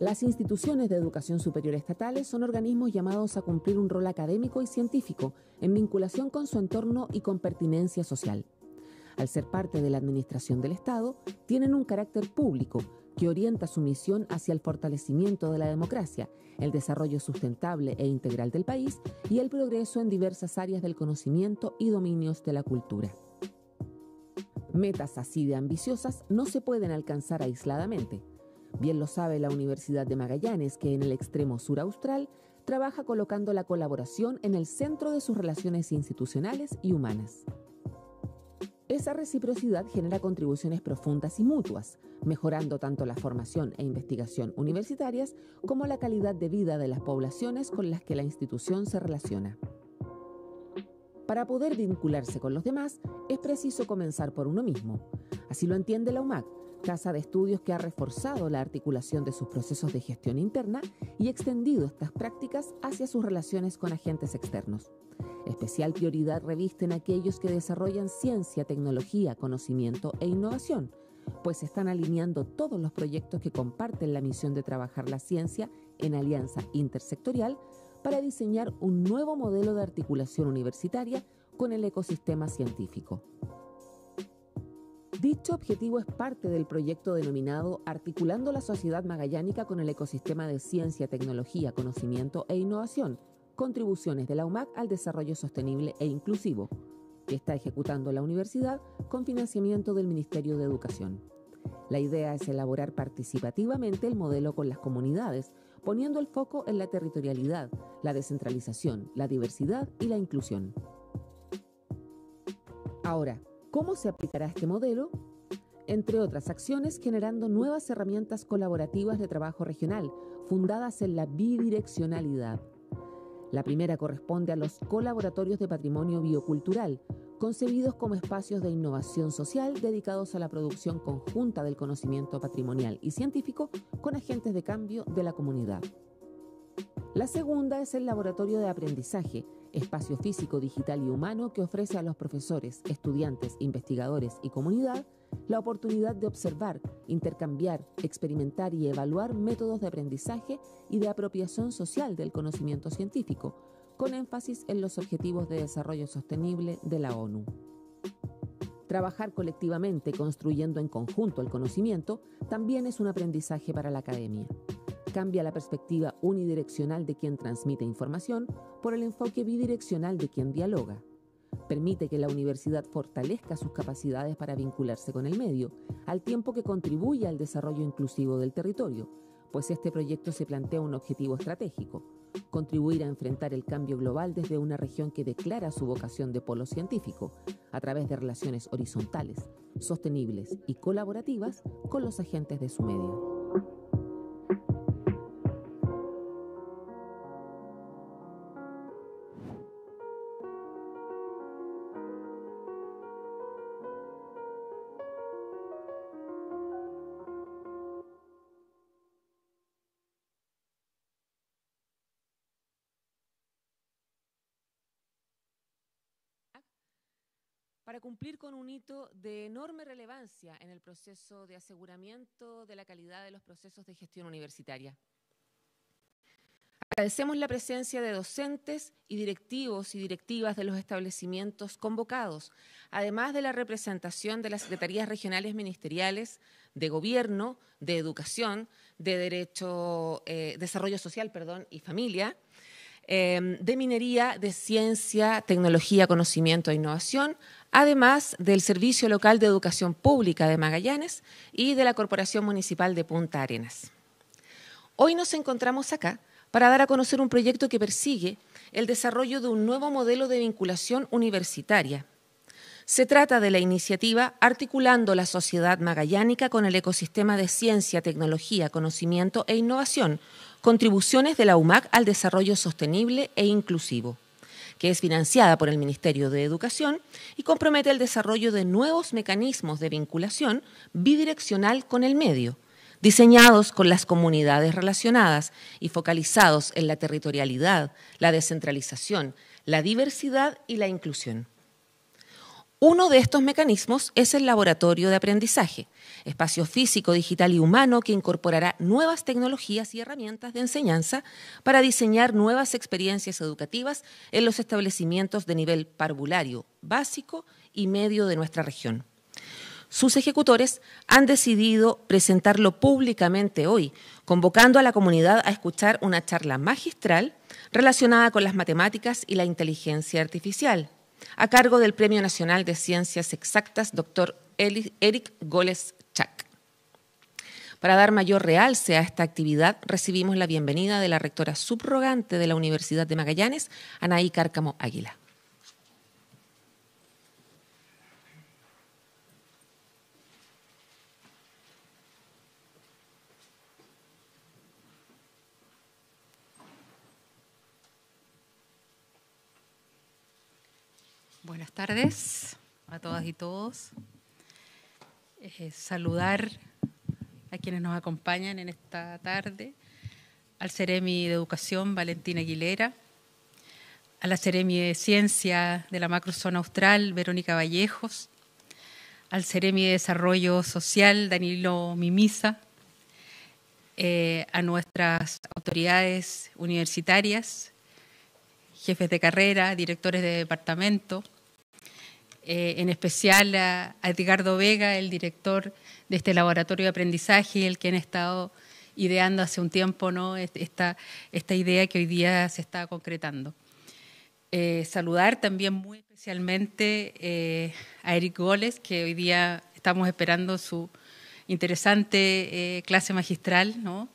Las instituciones de educación superior estatales son organismos llamados a cumplir un rol académico y científico en vinculación con su entorno y con pertinencia social. Al ser parte de la administración del Estado, tienen un carácter público que orienta su misión hacia el fortalecimiento de la democracia, el desarrollo sustentable e integral del país y el progreso en diversas áreas del conocimiento y dominios de la cultura. Metas así de ambiciosas no se pueden alcanzar aisladamente Bien lo sabe la Universidad de Magallanes, que en el extremo sur austral trabaja colocando la colaboración en el centro de sus relaciones institucionales y humanas. Esa reciprocidad genera contribuciones profundas y mutuas, mejorando tanto la formación e investigación universitarias como la calidad de vida de las poblaciones con las que la institución se relaciona. Para poder vincularse con los demás, es preciso comenzar por uno mismo. Así lo entiende la UMAC, casa de estudios que ha reforzado la articulación de sus procesos de gestión interna y extendido estas prácticas hacia sus relaciones con agentes externos. Especial prioridad revisten aquellos que desarrollan ciencia, tecnología, conocimiento e innovación, pues están alineando todos los proyectos que comparten la misión de trabajar la ciencia en alianza intersectorial para diseñar un nuevo modelo de articulación universitaria con el ecosistema científico. Dicho objetivo es parte del proyecto denominado Articulando la Sociedad Magallánica con el Ecosistema de Ciencia, Tecnología, Conocimiento e Innovación, Contribuciones de la UMAC al Desarrollo Sostenible e Inclusivo, que está ejecutando la universidad con financiamiento del Ministerio de Educación. La idea es elaborar participativamente el modelo con las comunidades, poniendo el foco en la territorialidad, la descentralización, la diversidad y la inclusión. Ahora, cómo se aplicará este modelo, entre otras acciones generando nuevas herramientas colaborativas de trabajo regional, fundadas en la bidireccionalidad. La primera corresponde a los colaboratorios de patrimonio biocultural, concebidos como espacios de innovación social dedicados a la producción conjunta del conocimiento patrimonial y científico con agentes de cambio de la comunidad. La segunda es el laboratorio de aprendizaje, espacio físico, digital y humano que ofrece a los profesores, estudiantes, investigadores y comunidad la oportunidad de observar, intercambiar, experimentar y evaluar métodos de aprendizaje y de apropiación social del conocimiento científico, con énfasis en los Objetivos de Desarrollo Sostenible de la ONU. Trabajar colectivamente construyendo en conjunto el conocimiento también es un aprendizaje para la academia cambia la perspectiva unidireccional de quien transmite información por el enfoque bidireccional de quien dialoga. Permite que la universidad fortalezca sus capacidades para vincularse con el medio, al tiempo que contribuye al desarrollo inclusivo del territorio, pues este proyecto se plantea un objetivo estratégico, contribuir a enfrentar el cambio global desde una región que declara su vocación de polo científico, a través de relaciones horizontales, sostenibles y colaborativas con los agentes de su medio. cumplir con un hito de enorme relevancia en el proceso de aseguramiento de la calidad de los procesos de gestión universitaria. Agradecemos la presencia de docentes y directivos y directivas de los establecimientos convocados, además de la representación de las secretarías regionales ministeriales de gobierno, de educación, de derecho, eh, desarrollo social, perdón, y familia, Em, de minería, de ciencia, tecnología, conocimiento e innovación, además del Servicio Local de Educación Pública de Magallanes y de la Corporación Municipal de Punta Arenas. Hoy nos encontramos acá para dar a conocer un proyecto que persigue el desarrollo de un nuevo modelo de vinculación universitaria. Se trata de la iniciativa Articulando la Sociedad Magallánica con el Ecosistema de Ciencia, Tecnología, Conocimiento e Innovación, Contribuciones de la UMAC al Desarrollo Sostenible e Inclusivo, que es financiada por el Ministerio de Educación y compromete el desarrollo de nuevos mecanismos de vinculación bidireccional con el medio, diseñados con las comunidades relacionadas y focalizados en la territorialidad, la descentralización, la diversidad y la inclusión. Uno de estos mecanismos es el laboratorio de aprendizaje, espacio físico, digital y humano que incorporará nuevas tecnologías y herramientas de enseñanza para diseñar nuevas experiencias educativas en los establecimientos de nivel parvulario, básico y medio de nuestra región. Sus ejecutores han decidido presentarlo públicamente hoy, convocando a la comunidad a escuchar una charla magistral relacionada con las matemáticas y la inteligencia artificial a cargo del Premio Nacional de Ciencias Exactas, doctor Eric Goles Chak. Para dar mayor realce a esta actividad, recibimos la bienvenida de la rectora subrogante de la Universidad de Magallanes, Anaí Cárcamo Águila. Buenas tardes a todas y todos. Eh, saludar a quienes nos acompañan en esta tarde, al Ceremi de Educación Valentina Aguilera, a la Ceremi de Ciencia de la Macro Zona Austral Verónica Vallejos, al Ceremi de Desarrollo Social Danilo Mimisa, eh, a nuestras autoridades universitarias, jefes de carrera, directores de departamento, eh, en especial a, Edgardo Vega, el director de este laboratorio de aprendizaje, el que ha estado ideando hace un tiempo esta, idea que hoy día se está concretando. Eh, saludar también muy especialmente eh, a Eric Goles, que hoy día estamos esperando su interesante clase magistral ¿no?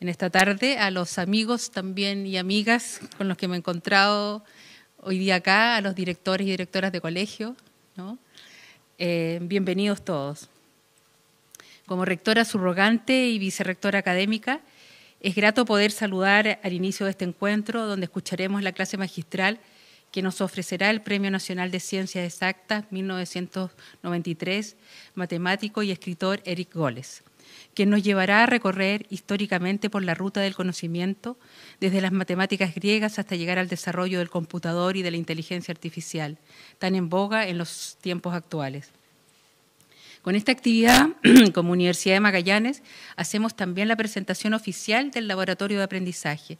en esta tarde, a los amigos también y amigas con los que me he encontrado hoy día acá, a los directores y directoras de colegio, eh, bienvenidos todos. Como rectora subrogante y vicerrectora académica, es grato poder saludar al inicio de este encuentro, donde escucharemos la clase magistral que nos ofrecerá el Premio Nacional de Ciencias Exactas 1993, matemático y escritor Eric Goles que nos llevará a recorrer históricamente por la ruta del conocimiento, desde las matemáticas griegas hasta llegar al desarrollo del computador y de la inteligencia artificial, tan en boga en los tiempos actuales. Con esta actividad, como Universidad de Magallanes, hacemos también la presentación oficial del Laboratorio de Aprendizaje,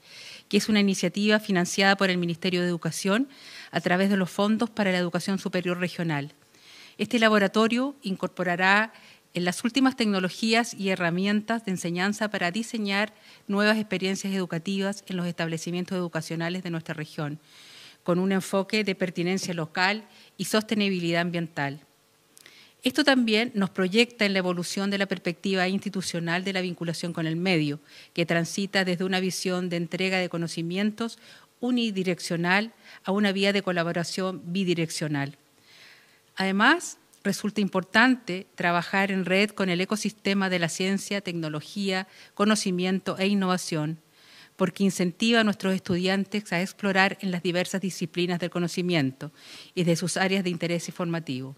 que es una iniciativa financiada por el Ministerio de Educación a través de los fondos para la educación superior regional. Este laboratorio incorporará en las últimas tecnologías y herramientas de enseñanza para diseñar nuevas experiencias educativas en los establecimientos educacionales de nuestra región, con un enfoque de pertinencia local y sostenibilidad ambiental. Esto también nos proyecta en la evolución de la perspectiva institucional de la vinculación con el medio, que transita desde una visión de entrega de conocimientos unidireccional a una vía de colaboración bidireccional. Además, resulta importante trabajar en red con el ecosistema de la ciencia, tecnología, conocimiento e innovación, porque incentiva a nuestros estudiantes a explorar en las diversas disciplinas del conocimiento y de sus áreas de interés formativo.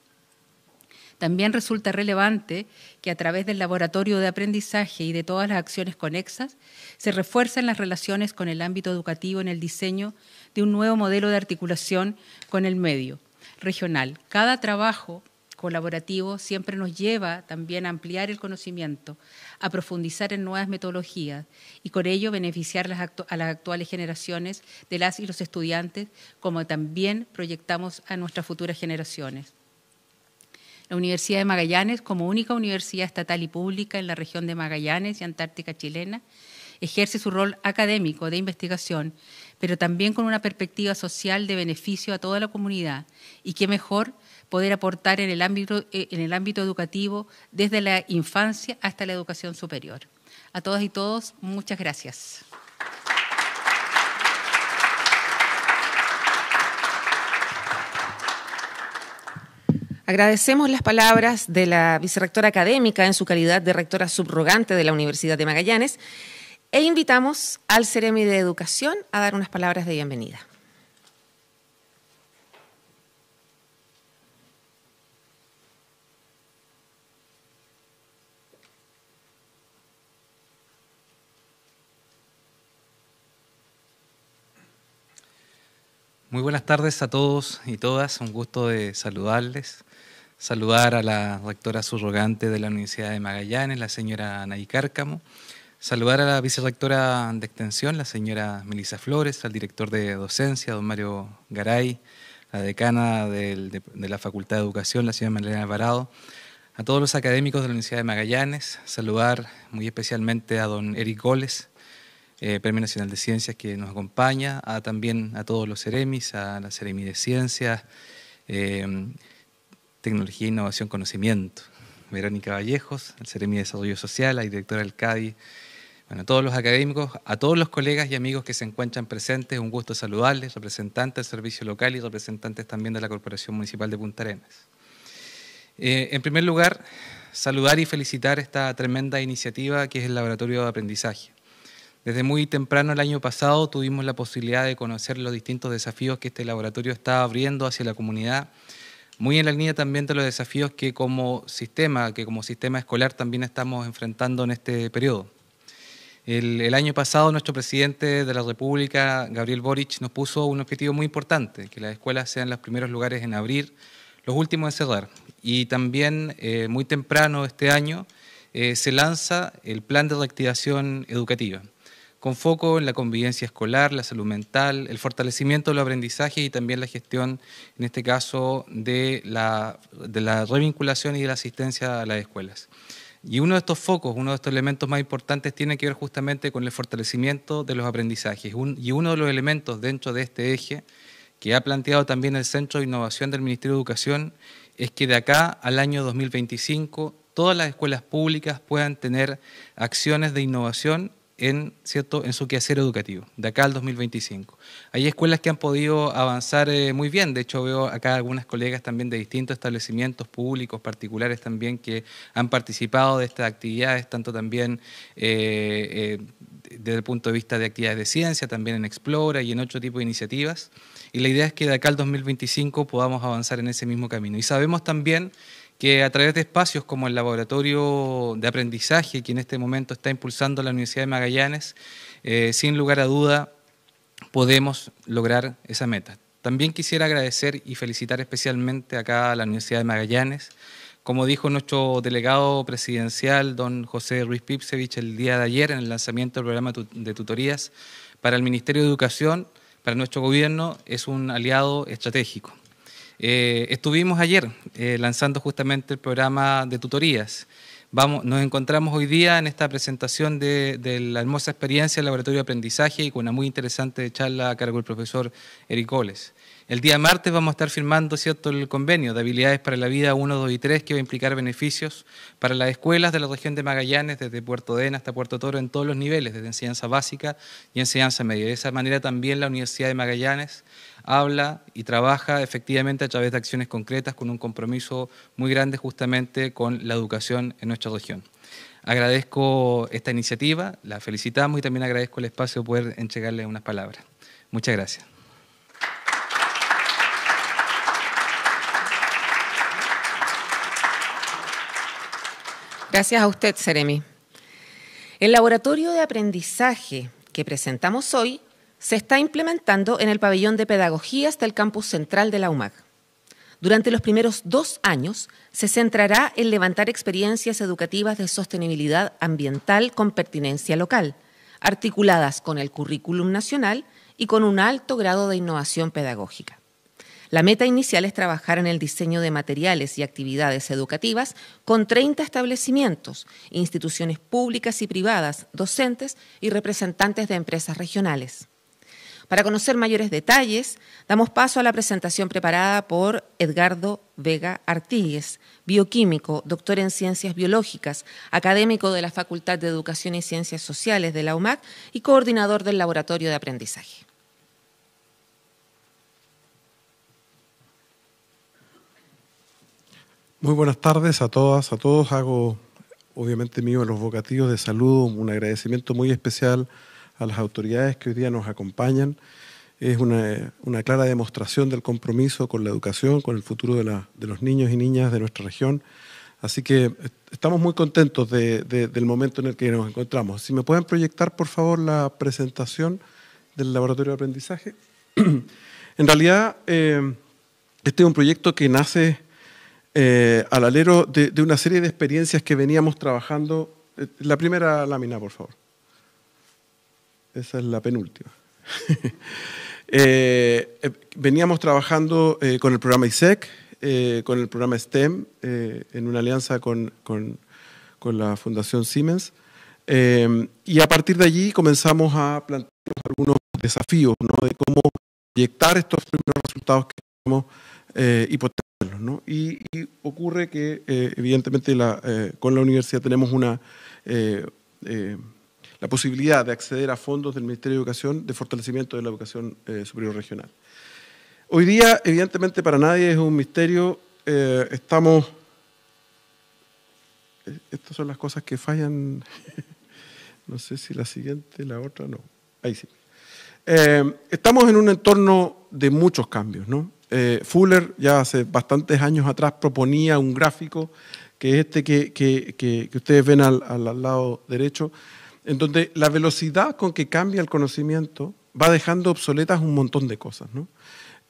También resulta relevante que a través del laboratorio de aprendizaje y de todas las acciones conexas se refuerzan las relaciones con el ámbito educativo en el diseño de un nuevo modelo de articulación con el medio regional. Cada trabajo colaborativo siempre nos lleva también a ampliar el conocimiento, a profundizar en nuevas metodologías y con ello beneficiar a las actuales generaciones de las y los estudiantes, como también proyectamos a nuestras futuras generaciones. La Universidad de Magallanes, como única universidad estatal y pública en la región de Magallanes y Antártica chilena, ejerce su rol académico de investigación, pero también con una perspectiva social de beneficio a toda la comunidad. Y qué mejor poder aportar en el ámbito, eh, en el ámbito educativo desde la infancia hasta la educación superior. A todas y todos, muchas gracias. Agradecemos las palabras de la vicerrectora académica en su calidad de rectora subrogante de la Universidad de Magallanes e invitamos al Ceremi de Educación a dar unas palabras de bienvenida. Muy buenas tardes a todos y todas. Un gusto de saludarles. Saludar a la rectora subrogante de la Universidad de Magallanes, la señora Nay Cárcamo. Saludar a la vicerrectora de Extensión, la señora Melisa Flores, al director de docencia, don Mario Garay, la decana de, la Facultad de Educación, la señora Marlene Alvarado, a todos los académicos de la Universidad de Magallanes, saludar muy especialmente a don Eric Goles, eh, Premio Nacional de Ciencias que nos acompaña, también a todos los Ceremis, a la Ceremi de Ciencias, eh, Tecnología, Innovación, Conocimiento, Verónica Vallejos, al Ceremi de Desarrollo Social, a la directora del CADI, bueno, a todos los académicos, a todos los colegas y amigos que se encuentran presentes, un gusto saludarles, representantes del servicio local y representantes también de la Corporación Municipal de Punta Arenas. Eh, en primer lugar, saludar y felicitar esta tremenda iniciativa que es el Laboratorio de Aprendizaje. Desde muy temprano el año pasado tuvimos la posibilidad de conocer los distintos desafíos que este laboratorio está abriendo hacia la comunidad, muy en la línea también de los desafíos que como sistema, que como sistema escolar también estamos enfrentando en este periodo. El, año pasado nuestro presidente de la República, Gabriel Boric, nos puso un objetivo muy importante, que las escuelas sean los primeros lugares en abrir, los últimos en cerrar. Y también eh, muy temprano este año eh, se lanza el plan de reactivación educativa con foco en la convivencia escolar, la salud mental, el fortalecimiento de los aprendizajes y también la gestión, en este caso, de la, revinculación y de la asistencia a las escuelas. Y uno de estos focos, uno de estos elementos más importantes tiene que ver justamente con el fortalecimiento de los aprendizajes. y uno de los elementos dentro de este eje que ha planteado también el Centro de Innovación del Ministerio de Educación es que de acá al año 2025 todas las escuelas públicas puedan tener acciones de innovación en, ¿cierto? en su quehacer educativo, de acá al 2025. Hay escuelas que han podido avanzar eh, muy bien, de hecho veo acá algunas colegas también de distintos establecimientos públicos, particulares también, que han participado de estas actividades, tanto también eh, eh, desde el punto de vista de actividades de ciencia, también en Explora y en otro tipo de iniciativas. Y la idea es que de acá al 2025 podamos avanzar en ese mismo camino. Y sabemos también que a través de espacios como el laboratorio de aprendizaje que en este momento está impulsando la Universidad de Magallanes, eh, sin lugar a duda podemos lograr esa meta. También quisiera agradecer y felicitar especialmente acá a la Universidad de Magallanes. Como dijo nuestro delegado presidencial, don José Ruiz Pipsevich, el día de ayer en el lanzamiento del programa de tutorías, para el Ministerio de Educación, para nuestro gobierno, es un aliado estratégico. Eh, estuvimos ayer eh, lanzando justamente el programa de tutorías. nos encontramos hoy día en esta presentación de, la hermosa experiencia del Laboratorio de Aprendizaje y con una muy interesante charla a cargo del profesor Eric Coles. El día martes vamos a estar firmando ¿cierto? el convenio de habilidades para la vida 1, 2 y 3 que va a implicar beneficios para las escuelas de la región de Magallanes, desde Puerto Dena hasta Puerto Toro, en todos los niveles, desde enseñanza básica y enseñanza media. De esa manera también la Universidad de Magallanes habla y trabaja efectivamente a través de acciones concretas con un compromiso muy grande justamente con la educación en nuestra región. Agradezco esta iniciativa, la felicitamos y también agradezco el espacio de poder entregarle unas palabras. Muchas gracias. Gracias a usted, Seremi. El laboratorio de aprendizaje que presentamos hoy se está implementando en el pabellón de pedagogía hasta el campus central de la UMAC. Durante los primeros dos años se centrará en levantar experiencias educativas de sostenibilidad ambiental con pertinencia local, articuladas con el currículum nacional y con un alto grado de innovación pedagógica. La meta inicial es trabajar en el diseño de materiales y actividades educativas con 30 establecimientos, instituciones públicas y privadas, docentes y representantes de empresas regionales. Para conocer mayores detalles, damos paso a la presentación preparada por Edgardo Vega Artigues, bioquímico, doctor en ciencias biológicas, académico de la Facultad de Educación y Ciencias Sociales de la UMAC y coordinador del Laboratorio de Aprendizaje. Muy buenas tardes a todas, a todos. Hago, obviamente, mío los vocativos de saludo, un agradecimiento muy especial a las autoridades que hoy día nos acompañan. Es una, una clara demostración del compromiso con la educación, con el futuro de, la, de, los niños y niñas de nuestra región. Así que estamos muy contentos del momento en el que nos encontramos. Si me pueden proyectar, por favor, la presentación del Laboratorio de Aprendizaje. en realidad, eh, este es un proyecto que nace eh, al alero de, una serie de experiencias que veníamos trabajando. Eh, la primera lámina, por favor. Esa es la penúltima. Eh, veníamos trabajando con el programa ISEC, con el programa STEM, en una alianza con, con, con la Fundación Siemens. y a partir de allí comenzamos a plantearnos algunos desafíos ¿no? de cómo proyectar estos primeros resultados que tenemos eh, y, ocurre que, eh, evidentemente, eh, con la universidad tenemos una, eh, la posibilidad de acceder a fondos del Ministerio de Educación de fortalecimiento de la educación superior regional. Hoy día, evidentemente, para nadie es un misterio. estamos... Estas son las cosas que fallan. no sé si la siguiente, la otra, no. Ahí sí. estamos en un entorno de muchos cambios, ¿no? Eh, Fuller ya hace bastantes años atrás proponía un gráfico que es este que, ustedes ven al, lado derecho, en donde la velocidad con que cambia el conocimiento va dejando obsoletas un montón de cosas.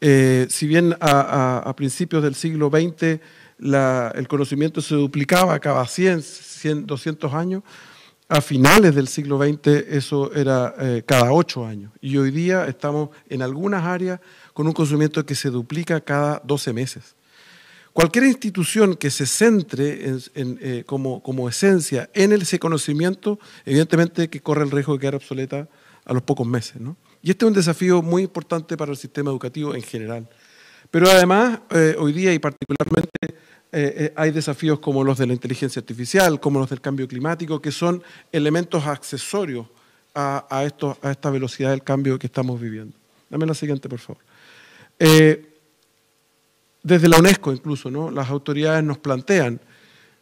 Eh, si bien a, principios del siglo XX el conocimiento se duplicaba cada 100, 200 años, a finales del siglo XX eso era eh, cada 8 años. Y hoy día estamos en algunas áreas con un consumimiento que se duplica cada 12 meses. Cualquier institución que se centre eh, como, esencia en ese conocimiento, evidentemente que corre el riesgo de quedar obsoleta a los pocos meses. ¿no? Y este es un desafío muy importante para el sistema educativo en general. Pero además, eh, hoy día y particularmente, eh, hay desafíos como los de la inteligencia artificial, como los del cambio climático, que son elementos accesorios a esta velocidad del cambio que estamos viviendo. Dame la siguiente, por favor. Eh, desde la UNESCO incluso, las autoridades nos plantean,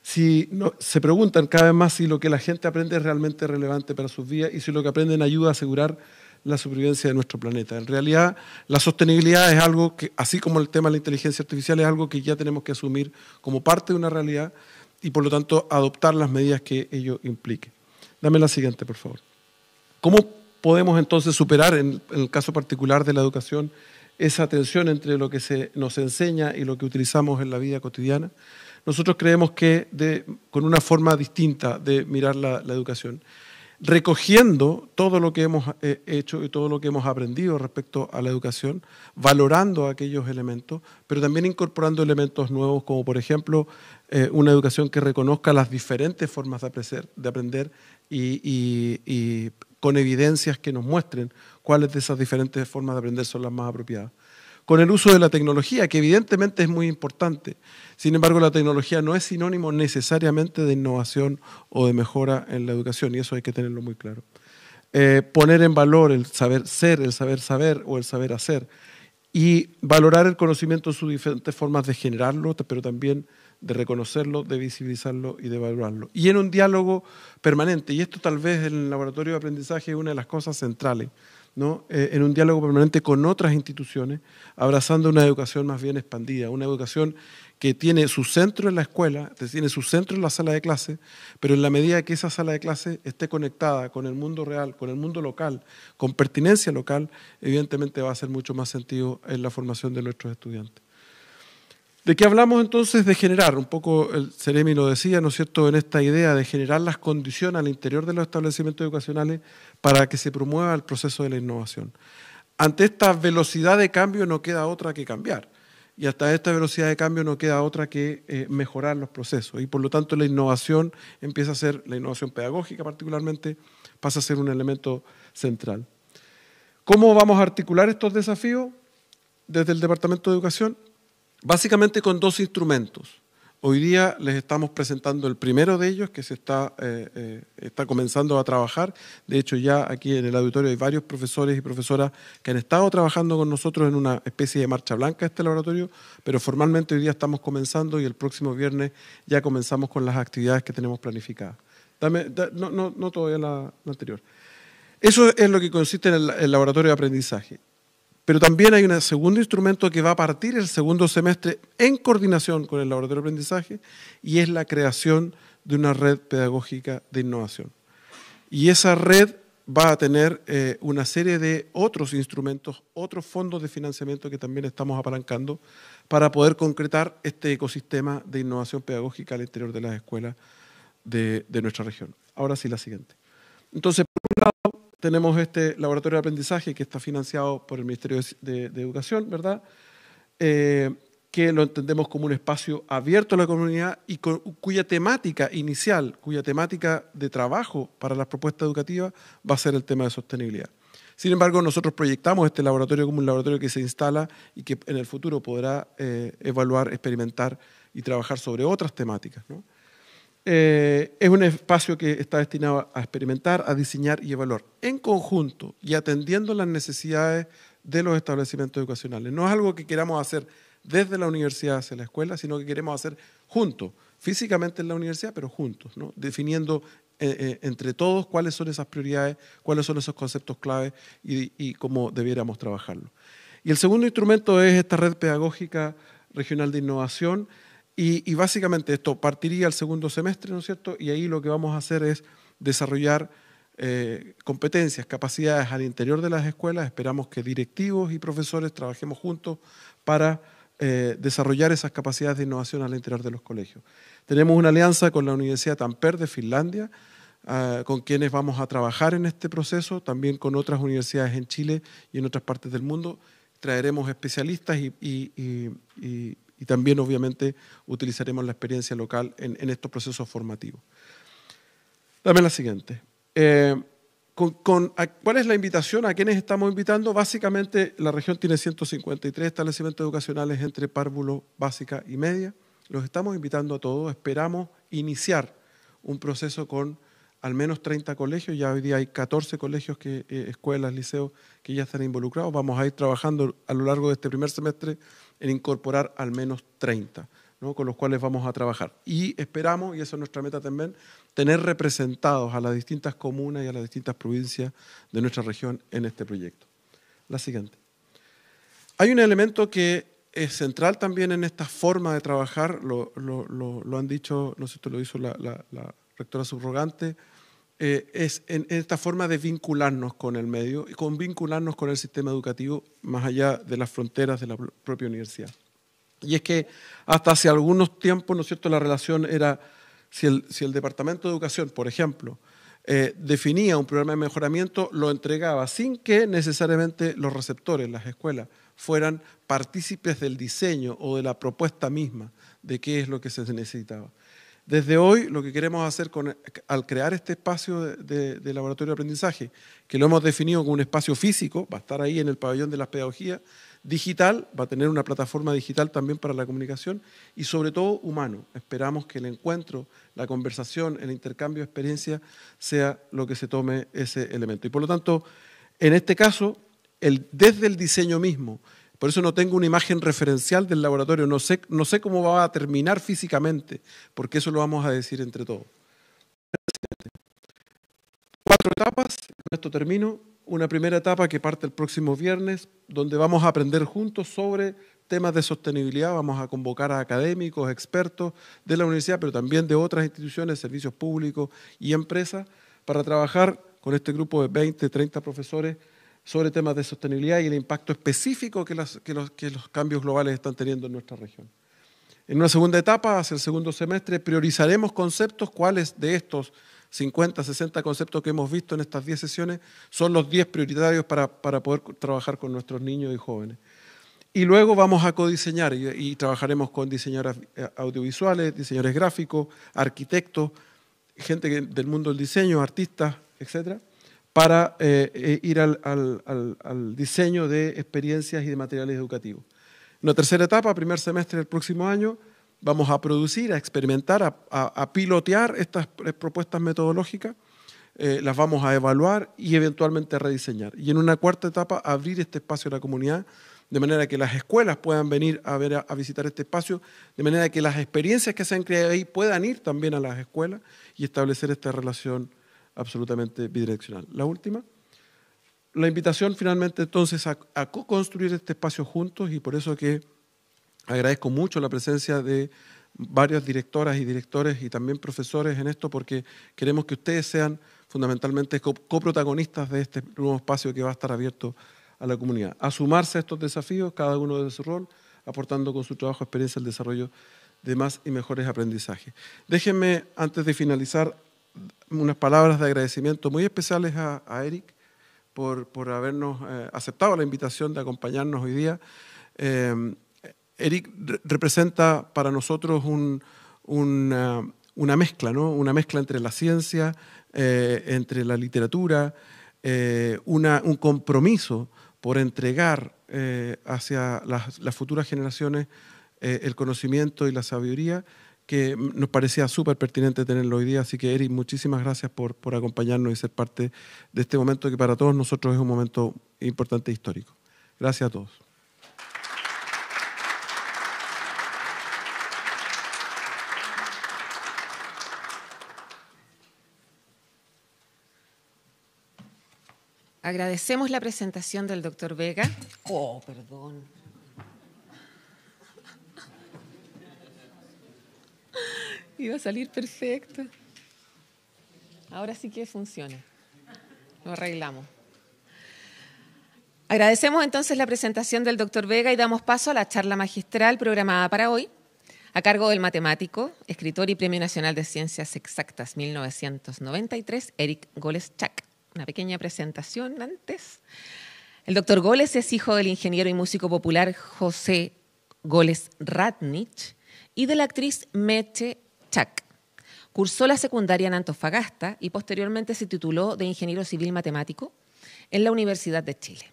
se preguntan cada vez más si lo que la gente aprende es realmente relevante para sus vidas y si lo que aprenden ayuda a asegurar la supervivencia de nuestro planeta. En realidad, la sostenibilidad es algo que, así como el tema de la inteligencia artificial, es algo que ya tenemos que asumir como parte de una realidad y por lo tanto adoptar las medidas que ello implique. Dame la siguiente, por favor. ¿Cómo podemos entonces superar, en, el caso particular de la educación, esa tensión entre lo que se nos enseña y lo que utilizamos en la vida cotidiana. Nosotros creemos que con una forma distinta de mirar la, educación, recogiendo todo lo que hemos eh, hecho y todo lo que hemos aprendido respecto a la educación, valorando aquellos elementos, pero también incorporando elementos nuevos como por ejemplo eh, una educación que reconozca las diferentes formas de, aprender, y, y con evidencias que nos muestren cuáles de esas diferentes formas de aprender son las más apropiadas. Con el uso de la tecnología, que evidentemente es muy importante. Sin embargo, la tecnología no es sinónimo necesariamente de innovación o de mejora en la educación, y eso hay que tenerlo muy claro. Eh, poner en valor el saber ser, el saber saber o el saber hacer, y valorar el conocimiento en sus diferentes formas de generarlo, pero también de reconocerlo, de visibilizarlo y de valorarlo Y en un diálogo permanente. Y esto tal vez en el laboratorio de aprendizaje es una de las cosas centrales. Eh, en un diálogo permanente con otras instituciones, abrazando una educación más bien expandida, una educación que tiene su centro en la escuela, tiene su centro en la sala de clase, pero en la medida que esa sala de clase esté conectada con el mundo real, con el mundo local, con pertinencia local, evidentemente va a hacer mucho más sentido en la formación de nuestros estudiantes. ¿De qué hablamos entonces? De generar, un poco el Ceremi lo decía, ¿no es cierto?, en esta idea de generar las condiciones al interior de los establecimientos educacionales para que se promueva el proceso de la innovación. Ante esta velocidad de cambio no queda otra que cambiar. Y hasta esta velocidad de cambio no queda otra que eh, mejorar los procesos. Y por lo tanto la innovación empieza a ser, la innovación pedagógica particularmente, pasa a ser un elemento central. ¿Cómo vamos a articular estos desafíos desde el Departamento de Educación? básicamente con dos instrumentos. Hoy día les estamos presentando el primero de ellos que se eh, eh, está, comenzando a trabajar. De hecho, ya aquí en el auditorio hay varios profesores y profesoras que han estado trabajando con nosotros en una especie de marcha blanca este laboratorio, pero formalmente hoy día estamos comenzando y el próximo viernes ya comenzamos con las actividades que tenemos planificadas. no, todavía la, anterior. Eso es lo que consiste en el laboratorio de aprendizaje. Pero también hay un segundo instrumento que va a partir el segundo semestre en coordinación con el laboratorio de aprendizaje y es la creación de una red pedagógica de innovación. Y esa red va a tener eh, una serie de otros instrumentos, otros fondos de financiamiento que también estamos apalancando para poder concretar este ecosistema de innovación pedagógica al interior de las escuelas de, de nuestra región. Ahora sí, la siguiente. Entonces, por un lado, tenemos este laboratorio de aprendizaje que está financiado por el Ministerio de, Educación, ¿verdad? Eh, que lo entendemos como un espacio abierto a la comunidad y cuya temática inicial, cuya temática de trabajo para las propuestas educativas va a ser el tema de sostenibilidad. Sin embargo, nosotros proyectamos este laboratorio como un laboratorio que se instala y que en el futuro podrá eh, evaluar, experimentar y trabajar sobre otras temáticas. ¿no? Eh, es un espacio que está destinado a experimentar, a diseñar y evaluar en conjunto y atendiendo las necesidades de los establecimientos educacionales. No es algo que queramos hacer desde la universidad hacia la escuela, sino que queremos hacer juntos, físicamente en la universidad, pero juntos, ¿no? definiendo eh, eh, entre todos cuáles son esas prioridades, cuáles son esos conceptos claves y cómo debiéramos trabajarlo. Y el segundo instrumento es esta red pedagógica regional de innovación, y, básicamente esto partiría el segundo semestre, ¿no es cierto? Y ahí lo que vamos a hacer es desarrollar eh, competencias, capacidades al interior de las escuelas. Esperamos que directivos y profesores trabajemos juntos para eh, desarrollar esas capacidades de innovación al interior de los colegios. Tenemos una alianza con la Universidad Tamper de Finlandia, ah, con quienes vamos a trabajar en este proceso, también con otras universidades en Chile y en otras partes del mundo. Traeremos especialistas y y también obviamente utilizaremos la experiencia local en, estos procesos formativos. Dame la siguiente. Eh, ¿Cuál es la invitación? ¿A quiénes estamos invitando? Básicamente, la región tiene 153 establecimientos educacionales entre párvulo básica y media. Los estamos invitando a todos. Esperamos iniciar un proceso con al menos 30 colegios. Ya hoy día hay 14 colegios, que, eh, escuelas, liceos que ya están involucrados. Vamos a ir trabajando a lo largo de este primer semestre en incorporar al menos 30, con los cuales vamos a trabajar. Y esperamos, y eso es nuestra meta también, tener representados a las distintas comunas y a las distintas provincias de nuestra región en este proyecto. La siguiente. Hay un elemento que es central también en esta forma de trabajar, lo, han dicho, no sé si lo hizo la rectora subrogante, eh, es en, esta forma de vincularnos con el medio y con vincularnos con el sistema educativo más allá de las fronteras de la propia universidad. Y es que hasta hace algunos tiempos, ¿no es cierto?, la relación era, si el, Departamento de Educación, por ejemplo, eh, definía un programa de mejoramiento, lo entregaba sin que necesariamente los receptores, las escuelas, fueran partícipes del diseño o de la propuesta misma de qué es lo que se necesitaba. Desde hoy lo que queremos hacer al crear este espacio de, laboratorio de aprendizaje, que lo hemos definido como un espacio físico, va a estar ahí en el pabellón de las pedagogías, digital, va a tener una plataforma digital también para la comunicación y sobre todo humano. Esperamos que el encuentro, la conversación, el intercambio de experiencias sea lo que se tome ese elemento. Y por lo tanto, en este caso, desde el diseño mismo, por eso no tengo una imagen referencial del laboratorio, no sé, no sé cómo va a terminar físicamente, porque eso lo vamos a decir entre todos. Cuatro etapas, con esto termino. Una primera etapa que parte el próximo viernes, donde vamos a aprender juntos sobre temas de sostenibilidad. Vamos a convocar a académicos, expertos de la universidad, pero también de otras instituciones, servicios públicos y empresas, para trabajar con este grupo de 20, 30 profesores sobre temas de sostenibilidad y el impacto específico que, los, cambios globales están teniendo en nuestra región. En una segunda etapa, hacia el segundo semestre, priorizaremos conceptos, cuáles de estos 50, 60 conceptos que hemos visto en estas 10 sesiones son los 10 prioritarios para, poder trabajar con nuestros niños y jóvenes. Y luego vamos a codiseñar y, y trabajaremos con diseñadores eh, audiovisuales, diseñadores gráficos, arquitectos, gente del mundo del diseño, artistas, etcétera para eh, eh, ir al, diseño de experiencias y de materiales educativos. En la tercera etapa, primer semestre del próximo año, vamos a producir, a experimentar, a, pilotear estas propuestas metodológicas, eh, las vamos a evaluar y eventualmente rediseñar. Y en una cuarta etapa, abrir este espacio a la comunidad de manera que las escuelas puedan venir a, a visitar este espacio, de manera que las experiencias que se han creado ahí puedan ir también a las escuelas y establecer esta relación absolutamente bidireccional. La última, la invitación finalmente entonces a, construir este espacio juntos y por eso que agradezco mucho la presencia de varias directoras y directores y también profesores en esto porque queremos que ustedes sean fundamentalmente coprotagonistas de este nuevo espacio que va a estar abierto a la comunidad. A sumarse a estos desafíos, cada uno de su rol, aportando con su trabajo experiencia el desarrollo de más y mejores aprendizajes. Déjenme, antes de finalizar, unas palabras de agradecimiento muy especiales a, a Eric por, por habernos eh, aceptado la invitación de acompañarnos hoy día. Eh, Eric representa para nosotros una, eh, una, mezcla, ¿no? una mezcla entre la ciencia, eh, entre la literatura, una, un compromiso por entregar hacia las, futuras generaciones el conocimiento y la sabiduría que nos parecía súper pertinente tenerlo hoy día. Así que, Eric, muchísimas gracias por, por acompañarnos y ser parte de este momento que para todos nosotros es un momento importante e histórico. Gracias a todos. Agradecemos la presentación del doctor Vega. Oh, perdón. Iba a salir perfecto. Ahora sí que funciona. Lo arreglamos. Agradecemos entonces la presentación del doctor Vega y damos paso a la charla magistral programada para hoy, a cargo del matemático, escritor y Premio Nacional de Ciencias Exactas 1993, Eric Goleschak. Una pequeña presentación antes. El doctor Goles es hijo del ingeniero y músico popular José Goles Ratnich y de la actriz Meche Cursó la secundaria en Antofagasta y posteriormente se tituló de ingeniero civil matemático en la Universidad de Chile.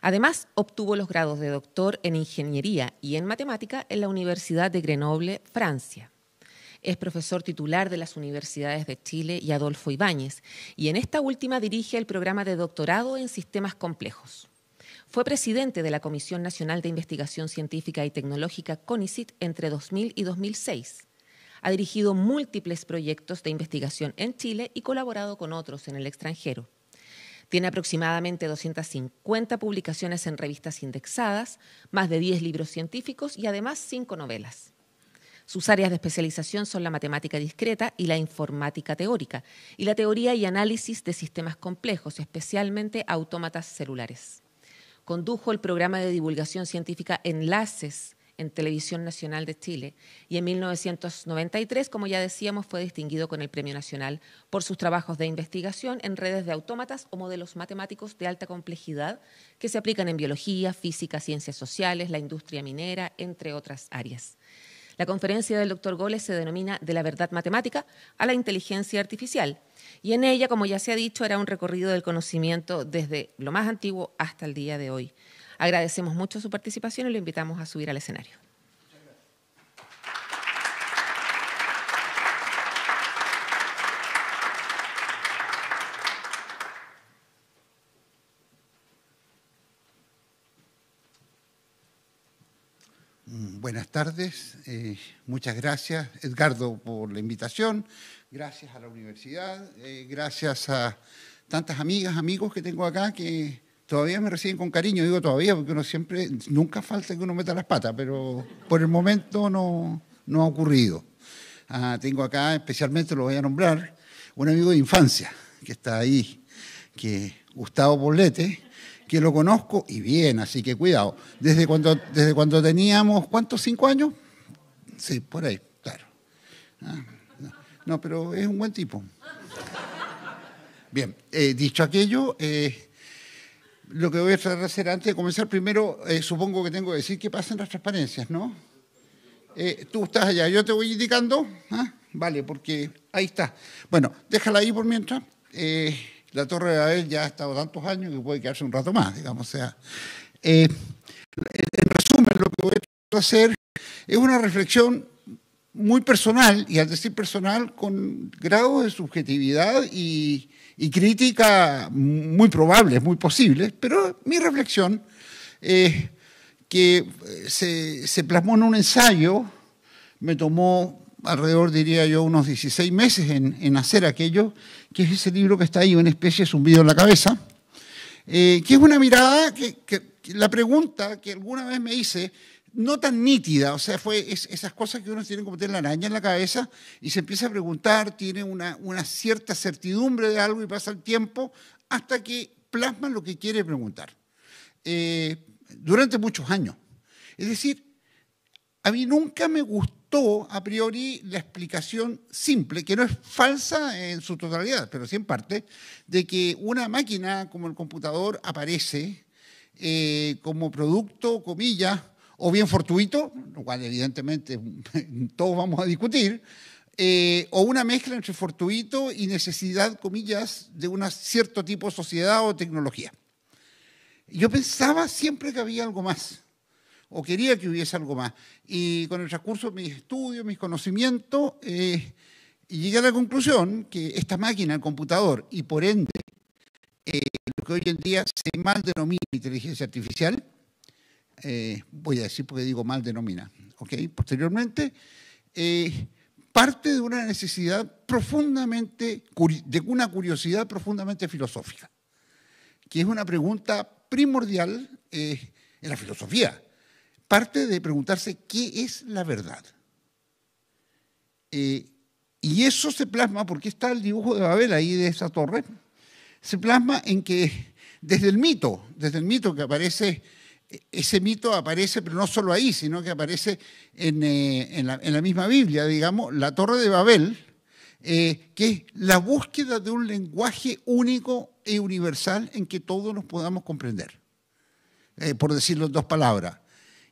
Además, obtuvo los grados de doctor en ingeniería y en matemática en la Universidad de Grenoble, Francia. Es profesor titular de las universidades de Chile y Adolfo Ibáñez, y en esta última dirige el programa de doctorado en sistemas complejos. Fue presidente de la Comisión Nacional de Investigación Científica y Tecnológica CONICIT entre 2000 y 2006 ha dirigido múltiples proyectos de investigación en Chile y colaborado con otros en el extranjero. Tiene aproximadamente 250 publicaciones en revistas indexadas, más de 10 libros científicos y además 5 novelas. Sus áreas de especialización son la matemática discreta y la informática teórica, y la teoría y análisis de sistemas complejos, especialmente autómatas celulares. Condujo el programa de divulgación científica Enlaces en Televisión Nacional de Chile y en 1993, como ya decíamos, fue distinguido con el Premio Nacional por sus trabajos de investigación en redes de autómatas o modelos matemáticos de alta complejidad que se aplican en biología, física, ciencias sociales, la industria minera, entre otras áreas. La conferencia del doctor Goles se denomina De la verdad matemática a la inteligencia artificial y en ella, como ya se ha dicho, era un recorrido del conocimiento desde lo más antiguo hasta el día de hoy. Agradecemos mucho su participación y lo invitamos a subir al escenario. Mm, buenas tardes, eh, muchas gracias Edgardo por la invitación, gracias a la universidad, eh, gracias a tantas amigas, amigos que tengo acá que todavía me reciben con cariño, digo todavía, porque uno siempre, nunca falta que uno meta las patas, pero por el momento no, ha ocurrido. Ah, tengo acá, especialmente lo voy a nombrar, un amigo de infancia que está ahí, que Gustavo Poblete, que lo conozco y bien, así que cuidado. Desde cuando, desde cuando teníamos, ¿cuántos? ¿Cinco años? Sí, por ahí, claro. Ah, no. pero es un buen tipo. Bien, eh, dicho aquello, eh, lo que voy a tratar de hacer antes de comenzar, primero eh, supongo que tengo que decir que pasa las transparencias, ¿no? Eh, tú estás allá, yo te voy indicando, ¿ah? vale, porque ahí está. Bueno, déjala ahí por mientras. Eh, la Torre de Abel ya ha estado tantos años que puede quedarse un rato más, digamos. O sea, en resumen, lo que voy a hacer es una reflexión muy personal, y al decir personal, con grados de subjetividad y, crítica muy probables, muy posibles, pero mi reflexión, eh, que se, plasmó en un ensayo, me tomó alrededor, diría yo, unos 16 meses en, hacer aquello, que es ese libro que está ahí, una especie zumbido en la cabeza, eh, que es una mirada que, la pregunta que alguna vez me hice no tan nítida, o sea, fue esas cosas que uno tiene como tener la araña en la cabeza y se empieza a preguntar, tiene una, cierta certidumbre de algo y pasa el tiempo hasta que plasma lo que quiere preguntar. Eh, durante muchos años. Es decir, a mí nunca me gustó a priori la explicación simple, que no es falsa en su totalidad, pero sí en parte, de que una máquina como el computador aparece eh, como producto, comillas, o bien fortuito, lo cual evidentemente todos vamos a discutir, eh, o una mezcla entre fortuito y necesidad, comillas, de un cierto tipo de sociedad o tecnología. Yo pensaba siempre que había algo más, o quería que hubiese algo más. Y con el transcurso de mis estudios, mis conocimientos, eh, llegué a la conclusión que esta máquina, el computador, y por ende eh, lo que hoy en día se mal denomina inteligencia artificial, eh, voy a decir porque digo mal denomina, Posteriormente, eh, parte de una necesidad profundamente, de una curiosidad profundamente filosófica, que es una pregunta primordial eh, en la filosofía. Parte de preguntarse qué es la verdad. y eso se plasma, porque está el dibujo de Babel ahí de esa torre, se plasma en que desde el mito, desde el mito que aparece ese mito aparece, pero no solo ahí, sino que aparece en, eh, la, misma Biblia, digamos, la Torre de Babel, eh, que es la búsqueda de un lenguaje único e universal en que todos nos podamos comprender, eh, por decirlo en dos palabras.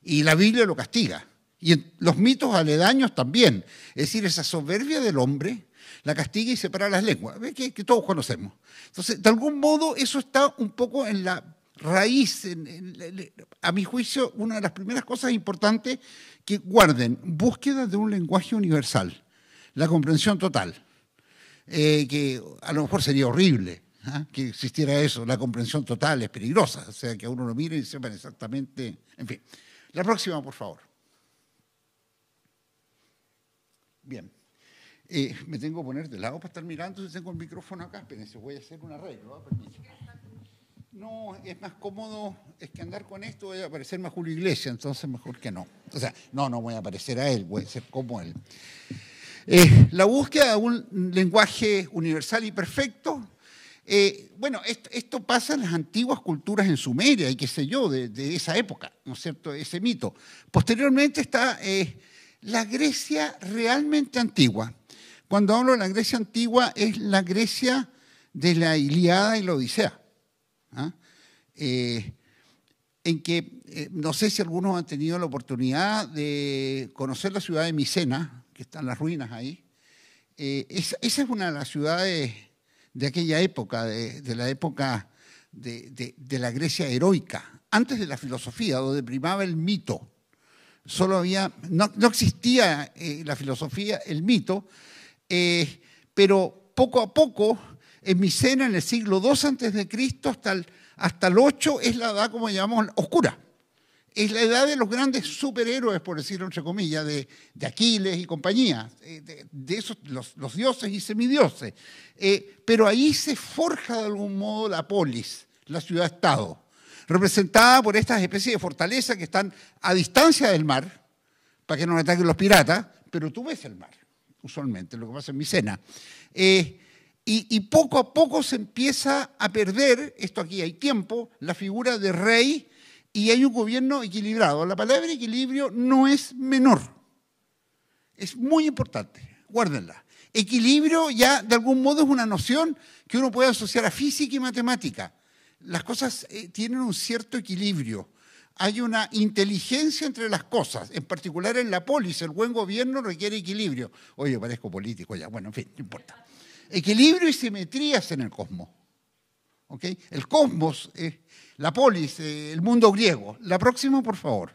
Y la Biblia lo castiga. Y los mitos aledaños también. Es decir, esa soberbia del hombre la castiga y separa las lenguas, que todos conocemos. Entonces, de algún modo, eso está un poco en la raíz, a mi juicio, una de las primeras cosas importantes que guarden, búsqueda de un lenguaje universal, la comprensión total, eh, que a lo mejor sería horrible ¿ah? que existiera eso, la comprensión total es peligrosa, o sea, que a uno lo mire y sepan exactamente, en fin. La próxima, por favor. Bien. Eh, me tengo que poner de lado para estar mirando si tengo el micrófono acá. se voy a hacer un arreglo. ¿no? ¿ah? no, es más cómodo, es que andar con esto voy a parecer más Julio Iglesias, entonces mejor que no. O sea, no, no voy a parecer a él, voy a ser como él. Eh, la búsqueda de un lenguaje universal y perfecto. Eh, bueno, esto, pasa en las antiguas culturas en Sumeria y qué sé yo, de, esa época, ¿no es cierto? Ese mito. Posteriormente está eh, la Grecia realmente antigua. Cuando hablo de la Grecia antigua es la Grecia de la Iliada y la Odisea ¿ah? Eh, en que eh, no sé si algunos han tenido la oportunidad de conocer la ciudad de Micena, que están las ruinas ahí. Eh, esa, es una de las ciudades de aquella época, de, la época de, la Grecia heroica, antes de la filosofía, donde primaba el mito. Solo había, no, existía la filosofía, el mito, pero poco a poco en Micena, en el siglo II antes de Cristo, hasta el, hasta el 8 es la edad, como llamamos, oscura. Es la edad de los grandes superhéroes, por decirlo entre comillas, de, de Aquiles y compañía, eh, de, esos, los, dioses y semidioses. Eh, pero ahí se forja de algún modo la polis, la ciudad-estado, representada por estas especies de fortalezas que están a distancia del mar, para que no ataquen los piratas, pero tú ves el mar, usualmente, lo que pasa en Micena. Eh, y, poco a poco se empieza a perder, esto aquí hay tiempo, la figura de rey y hay un gobierno equilibrado. La palabra equilibrio no es menor, es muy importante, guárdenla. Equilibrio ya de algún modo es una noción que uno puede asociar a física y matemática. Las cosas eh, tienen un cierto equilibrio hay una inteligencia entre las cosas, en particular en la polis. El buen gobierno requiere equilibrio. Oye, parezco político ya, bueno, en fin, no importa equilibrio y simetrías en el cosmos. ¿OK? El cosmos, la polis, eh, el mundo griego. La próxima, por favor.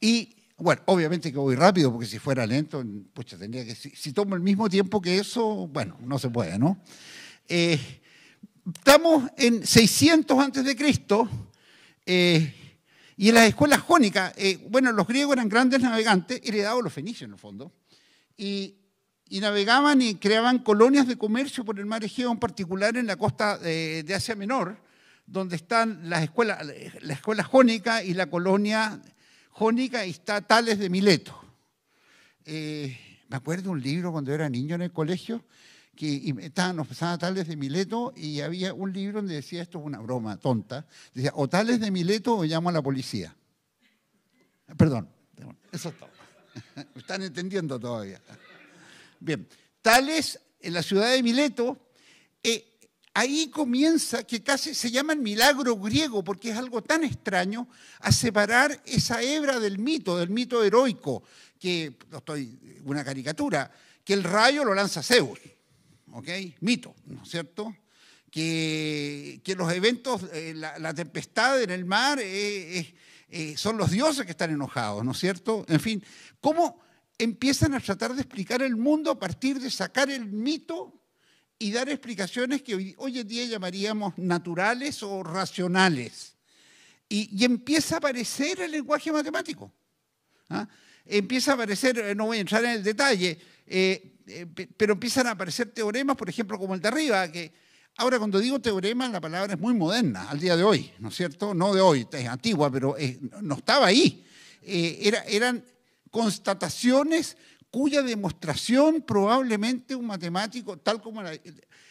Y, bueno, obviamente que voy rápido, porque si fuera lento, pucha, tendría que. Si, tomo el mismo tiempo que eso, bueno, no se puede, ¿no? Eh, estamos en 600 antes de Cristo. Eh, y en las escuelas jónicas, bueno, los griegos eran grandes navegantes, heredados los fenicios en el fondo, y y navegaban y creaban colonias de comercio por el mar Egeo, en particular en la costa eh, de, Asia Menor, donde están las escuelas, la escuela jónica y la colonia jónica, y está Tales de Mileto. Eh, me acuerdo un libro cuando era niño en el colegio, que nos pasaban Tales de Mileto y había un libro donde decía, esto es una broma tonta, decía, o Tales de Mileto o llamo a la policía. Perdón, eso es todo. están entendiendo todavía. Bien, Tales, en la ciudad de Mileto, eh, ahí comienza, que casi se llama el milagro griego, porque es algo tan extraño, a separar esa hebra del mito, del mito heroico, que, no estoy, una caricatura, que el rayo lo lanza Zeus, ¿ok? Mito, ¿no es cierto? Que, que los eventos, eh, la, tempestad en el mar, eh, son los dioses que están enojados, ¿no es cierto? En fin, ¿cómo empiezan a tratar de explicar el mundo a partir de sacar el mito y dar explicaciones que hoy, en día llamaríamos naturales o racionales. Y, empieza a aparecer el lenguaje matemático. ¿ah? Empieza a aparecer, eh, no voy a entrar en el detalle, eh, eh, pero empiezan a aparecer teoremas, por ejemplo, como el de arriba, que ahora cuando digo teorema, la palabra es muy moderna al día de hoy, ¿no es cierto? No de hoy, es antigua, pero no estaba ahí. eran constataciones cuya demostración probablemente un matemático, tal como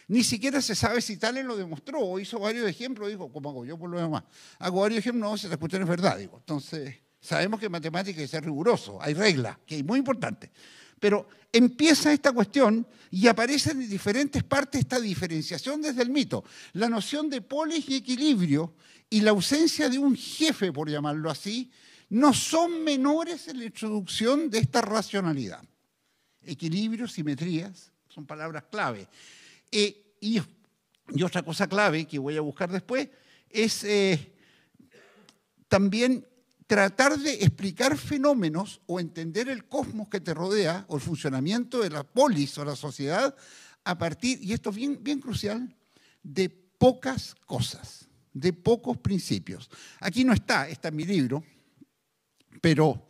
ni siquiera se sabe si Tales lo demostró, o hizo varios ejemplos, dijo, como hago yo por lo demás, hago varios ejemplos, no, si la cuestión es verdad, digo. Entonces, sabemos que en matemáticas hay que ser riguroso, hay reglas, que es muy importante. Pero empieza esta cuestión y aparece en diferentes partes esta diferenciación desde el mito. La noción de polis y equilibrio y la ausencia de un jefe, por llamarlo así, no son menores en la introducción de esta racionalidad. Equilibrio, simetrías, son palabras clave. Eh, y, otra cosa clave que voy a buscar después es eh, también tratar de explicar fenómenos o entender el cosmos que te rodea o el funcionamiento de la polis o la sociedad a partir, y esto es bien, bien crucial, de pocas cosas, de pocos principios. Aquí no está, está en mi libro, pero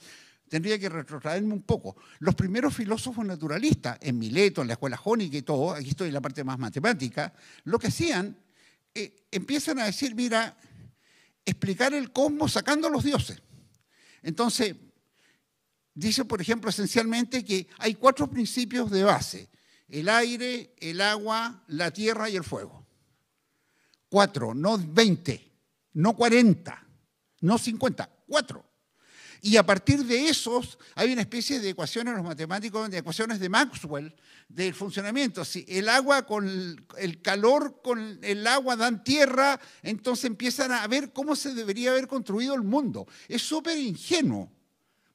tendría que retrotraerme un poco. Los primeros filósofos naturalistas, en Mileto, en la escuela jónica y todo, aquí estoy en la parte más matemática, lo que hacían, eh, empiezan a decir, mira, explicar el cosmos sacando a los dioses. Entonces, dice, por ejemplo, esencialmente que hay cuatro principios de base, el aire, el agua, la tierra y el fuego. Cuatro, no veinte, no cuarenta, no cincuenta, cuatro. Y a partir de esos hay una especie de ecuaciones, los matemáticos, de ecuaciones de Maxwell, del funcionamiento. Si el agua con el calor, con el agua dan tierra, entonces empiezan a ver cómo se debería haber construido el mundo. Es súper ingenuo,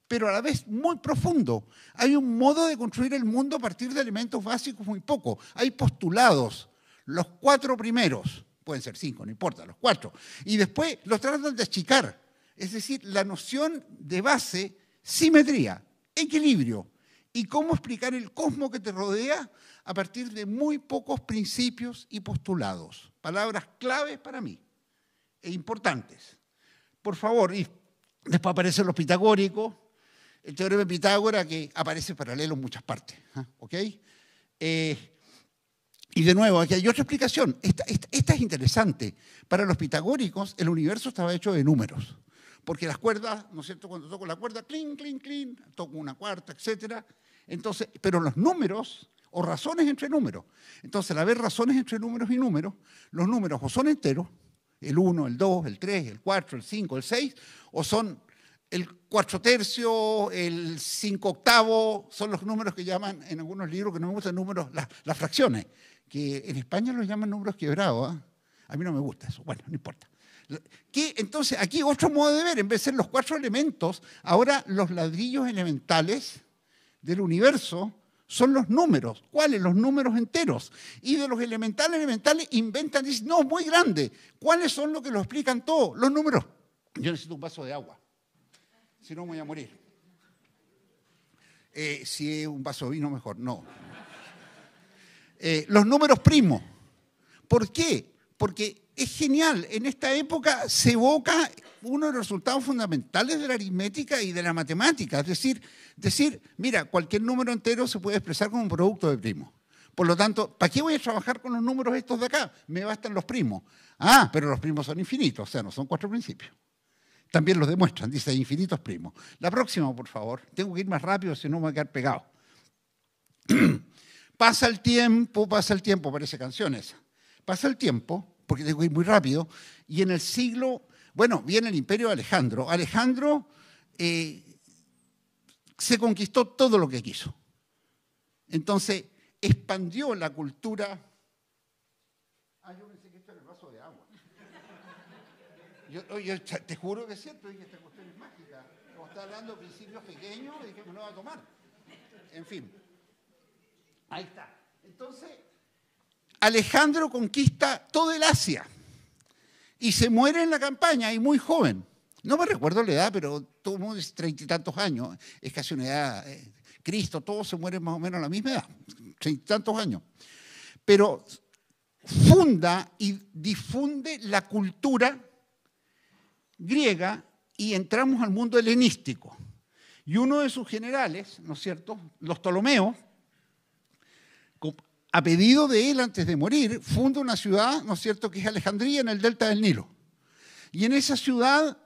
pero a la vez muy profundo. Hay un modo de construir el mundo a partir de elementos básicos muy poco. Hay postulados, los cuatro primeros, pueden ser cinco, no importa, los cuatro. Y después los tratan de achicar es decir, la noción de base, simetría, equilibrio y cómo explicar el cosmos que te rodea a partir de muy pocos principios y postulados. Palabras claves para mí e importantes. Por favor, y después aparecen los pitagóricos, el teorema de Pitágoras que aparece paralelo en muchas partes. ¿ah? Eh, y de nuevo, aquí hay otra explicación. esta, es interesante. Para los pitagóricos, el universo estaba hecho de números porque las cuerdas, ¿no es cierto? Cuando toco la cuerda, clink, clink, clink, toco una cuarta, etcétera, Entonces, pero los números, o razones entre números. Entonces, al haber razones entre números y números, los números o son enteros, el 1, el 2, el 3, el 4, el 5, el 6, o son el 4 tercio, el 5 octavo, son los números que llaman en algunos libros que no me gustan números, las, fracciones, que en España los llaman números quebrados. ¿ah? A mí no me gusta eso. Bueno, no importa. Entonces, aquí otro modo de ver, en vez de ser los cuatro elementos, ahora los ladrillos elementales del universo son los números. ¿Cuáles? Los números enteros. Y de los elementales elementales inventan, dicen, no, muy grande. ¿Cuáles son los que lo explican todo? Los números. Yo necesito un vaso de agua, si no voy a morir. Eh, si es un vaso de vino, mejor, no. Eh, los números primos. ¿Por qué? Porque es genial. En esta época se evoca uno de los resultados fundamentales de la aritmética y de la matemática. Es decir, decir, mira, cualquier número entero se puede expresar como un producto de primos. Por lo tanto, ¿para qué voy a trabajar con los números estos de acá? Me bastan los primos. Ah, pero los primos son infinitos, o sea, no son cuatro principios. También los demuestran, dice infinitos primos. La próxima, por favor. Tengo que ir más rápido, si no me voy a quedar pegado. pasa el tiempo, pasa el tiempo, parece canción esa. Pasa el tiempo porque tengo que ir muy rápido, y en el siglo, bueno, viene el imperio de Alejandro. Alejandro eh, se conquistó todo lo que quiso. Entonces, expandió la cultura. Ah, yo pensé que esto era el vaso de agua. Yo, te juro que es cierto, dije, esta cuestión es mágica. Como está hablando de principios pequeños, dije, me lo va a tomar. En fin. Ahí está. Entonces, Alejandro conquista todo el Asia y se muere en la campaña y muy joven. No me recuerdo la edad, pero todo treinta y tantos años, es casi una edad. Eh, Cristo, todos se mueren más o menos a la misma edad, treinta y tantos años. Pero funda y difunde la cultura griega y entramos al mundo helenístico. Y uno de sus generales, ¿no es cierto?, los Ptolomeos, a pedido de él antes de morir, funda una ciudad, ¿no es cierto?, que es Alejandría, en el delta del Nilo. Y en esa ciudad,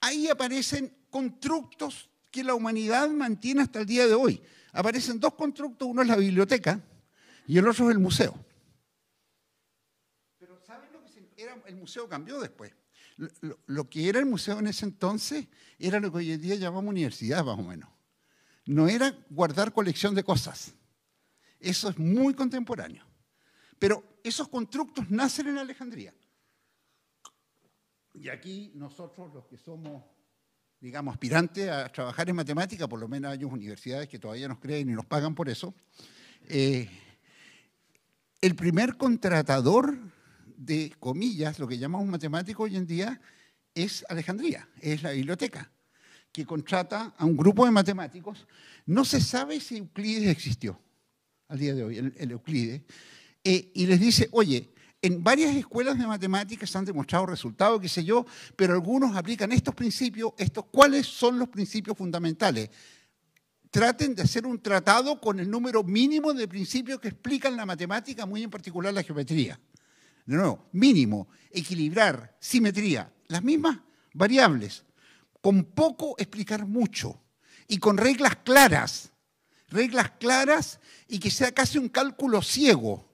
ahí aparecen constructos que la humanidad mantiene hasta el día de hoy. Aparecen dos constructos, uno es la biblioteca y el otro es el museo. Pero ¿saben lo que era, el museo cambió después? lo que era el museo en ese entonces era lo que hoy en día llamamos universidad, más o menos. No era guardar colección de cosas eso es muy contemporáneo. Pero esos constructos nacen en Alejandría. Y aquí nosotros los que somos, digamos, aspirantes a trabajar en matemática, por lo menos hay universidades que todavía nos creen y nos pagan por eso, eh, el primer contratador de comillas, lo que llamamos matemático hoy en día, es Alejandría, es la biblioteca, que contrata a un grupo de matemáticos. No se sabe si Euclides existió al día de hoy, el, el Euclide, eh, y les dice, oye, en varias escuelas de matemáticas han demostrado resultados, qué sé yo, pero algunos aplican estos principios, estos, ¿cuáles son los principios fundamentales? Traten de hacer un tratado con el número mínimo de principios que explican la matemática, muy en particular la geometría. De nuevo, mínimo, equilibrar, simetría, las mismas variables, con poco explicar mucho y con reglas claras reglas claras y que sea casi un cálculo ciego.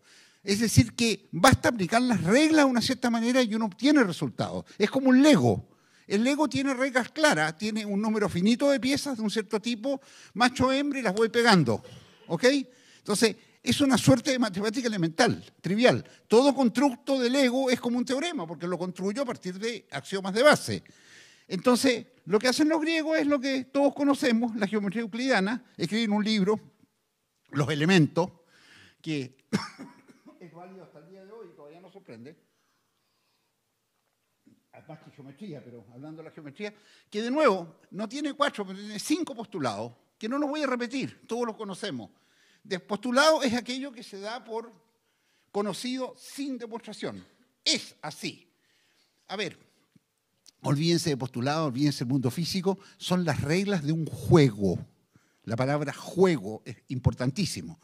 Es decir, que basta aplicar las reglas de una cierta manera y uno obtiene resultados. Es como un Lego. El Lego tiene reglas claras, tiene un número finito de piezas de un cierto tipo, macho hembra y las voy pegando. ¿Ok? Entonces, es una suerte de matemática elemental, trivial. Todo constructo del lego es como un teorema, porque lo construyo a partir de axiomas de base. Entonces, lo que hacen los griegos es lo que todos conocemos, la geometría euclidiana, escribir un libro, los elementos, que es válido hasta el día de hoy y todavía nos sorprende, además que geometría, pero hablando de la geometría, que de nuevo no tiene cuatro, pero tiene cinco postulados, que no los voy a repetir, todos los conocemos. postulado es aquello que se da por conocido sin demostración. Es así. A ver, olvídense de postulado, olvídense del mundo físico, son las reglas de un juego. La palabra juego es importantísimo.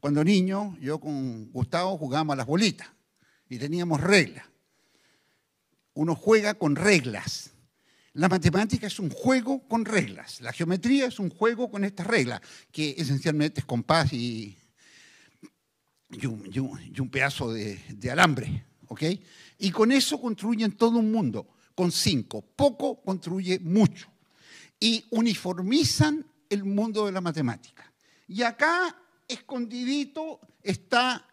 Cuando niño, yo con Gustavo jugábamos a las bolitas y teníamos reglas. Uno juega con reglas. La matemática es un juego con reglas. La geometría es un juego con estas reglas, que esencialmente es compás y, y, un, pedazo de, alambre. ¿okay? Y con eso construyen todo un mundo con cinco. Poco construye mucho. Y uniformizan el mundo de la matemática. Y acá, escondidito, está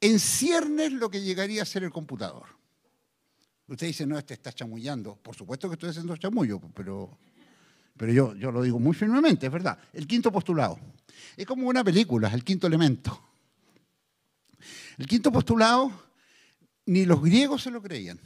en ciernes lo que llegaría a ser el computador. Usted dice, no, este está chamullando. Por supuesto que estoy haciendo chamullo, pero, pero yo, yo lo digo muy firmemente, es verdad. El quinto postulado. Es como una película, el quinto elemento. El quinto postulado, ni los griegos se lo creían.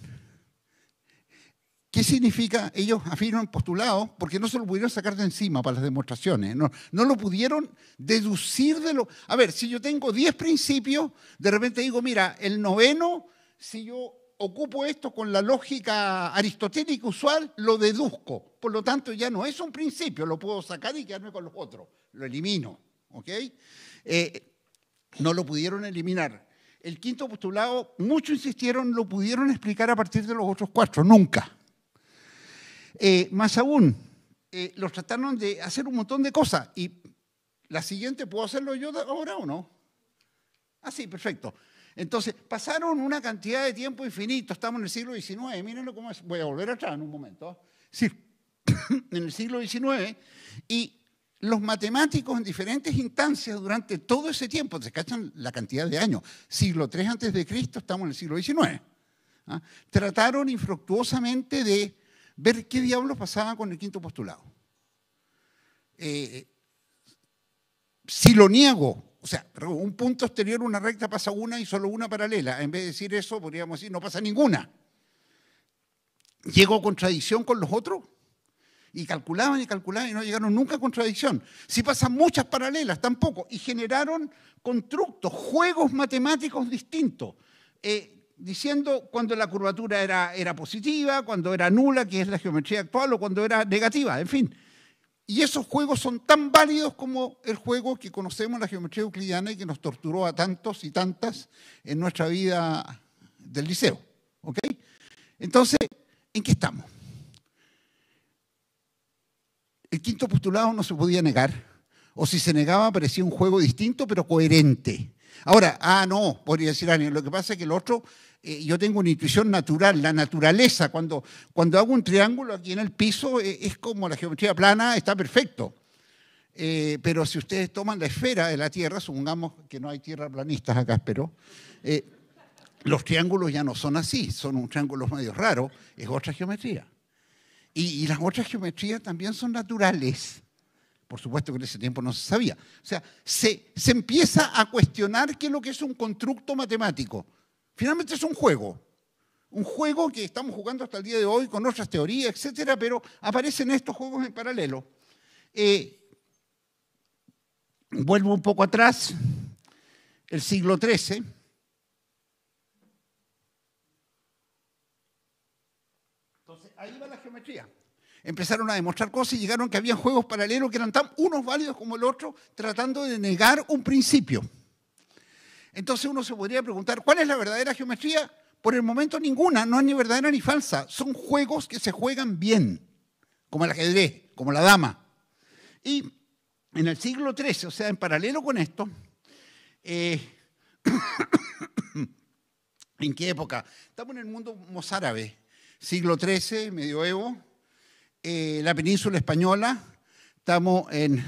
¿Qué significa? Ellos afirman postulado porque no se lo pudieron sacar de encima para las demostraciones. No, lo pudieron deducir de lo... A ver, si yo tengo 10 principios, de repente digo, mira, el noveno, si yo ocupo esto con la lógica aristotélica usual, lo deduzco. Por lo tanto, ya no es un principio, lo puedo sacar y quedarme con los otros. Lo elimino. ¿Ok? Eh, no lo pudieron eliminar. El quinto postulado, muchos insistieron, lo pudieron explicar a partir de los otros cuatro, nunca. Eh, más aún, eh, los trataron de hacer un montón de cosas. Y la siguiente, ¿puedo hacerlo yo ahora o no? Ah, sí, perfecto. Entonces, pasaron una cantidad de tiempo infinito. Estamos en el siglo XIX. Mírenlo cómo es. Voy a volver atrás en un momento. Sí, en el siglo XIX. Y los matemáticos en diferentes instancias durante todo ese tiempo, se cachan la cantidad de años, siglo III antes de Cristo, estamos en el siglo XIX, ¿ah? trataron infructuosamente de ver qué diablos pasaba con el quinto postulado. Eh, si lo niego, o sea, un punto exterior, una recta pasa una y solo una paralela. En vez de decir eso, podríamos decir, no pasa ninguna. ¿Llegó a contradicción con los otros? Y calculaban y calculaban y no llegaron nunca a contradicción. Si pasan muchas paralelas, tampoco. Y generaron constructos, juegos matemáticos distintos. Eh, diciendo cuando la curvatura era, era positiva, cuando era nula, que es la geometría actual, o cuando era negativa, en fin. Y esos juegos son tan válidos como el juego que conocemos, la geometría euclidiana, y que nos torturó a tantos y tantas en nuestra vida del liceo. ¿Ok? Entonces, ¿en qué estamos? El quinto postulado no se podía negar, o si se negaba parecía un juego distinto pero coherente. Ahora, ah, no, podría decir alguien, lo que pasa es que el otro eh, yo tengo una intuición natural, la naturaleza. Cuando, cuando hago un triángulo aquí en el piso, eh, es como la geometría plana, está perfecto. Eh, pero si ustedes toman la esfera de la Tierra, supongamos que no hay tierra planistas acá, pero los triángulos ya no son así, son un triángulo medio raro, es otra geometría. Y, las otras geometrías también son naturales. Por supuesto que en ese tiempo no se sabía. O sea, se empieza a cuestionar qué es lo que es un constructo matemático. Finalmente es un juego, un juego que estamos jugando hasta el día de hoy con otras teorías, etcétera, pero aparecen estos juegos en paralelo. Eh, vuelvo un poco atrás, el siglo XIII. Entonces, ahí va la geometría. Empezaron a demostrar cosas y llegaron que había juegos paralelos que eran tan unos válidos como el otro, tratando de negar un principio. Entonces uno se podría preguntar, ¿cuál es la verdadera geometría? Por el momento ninguna, no es ni verdadera ni falsa. Son juegos que se juegan bien, como el ajedrez, como la dama. Y en el siglo XIII, o sea, en paralelo con esto, eh, ¿en qué época? Estamos en el mundo mozárabe, siglo XIII, medioevo, eh, la península española, estamos en,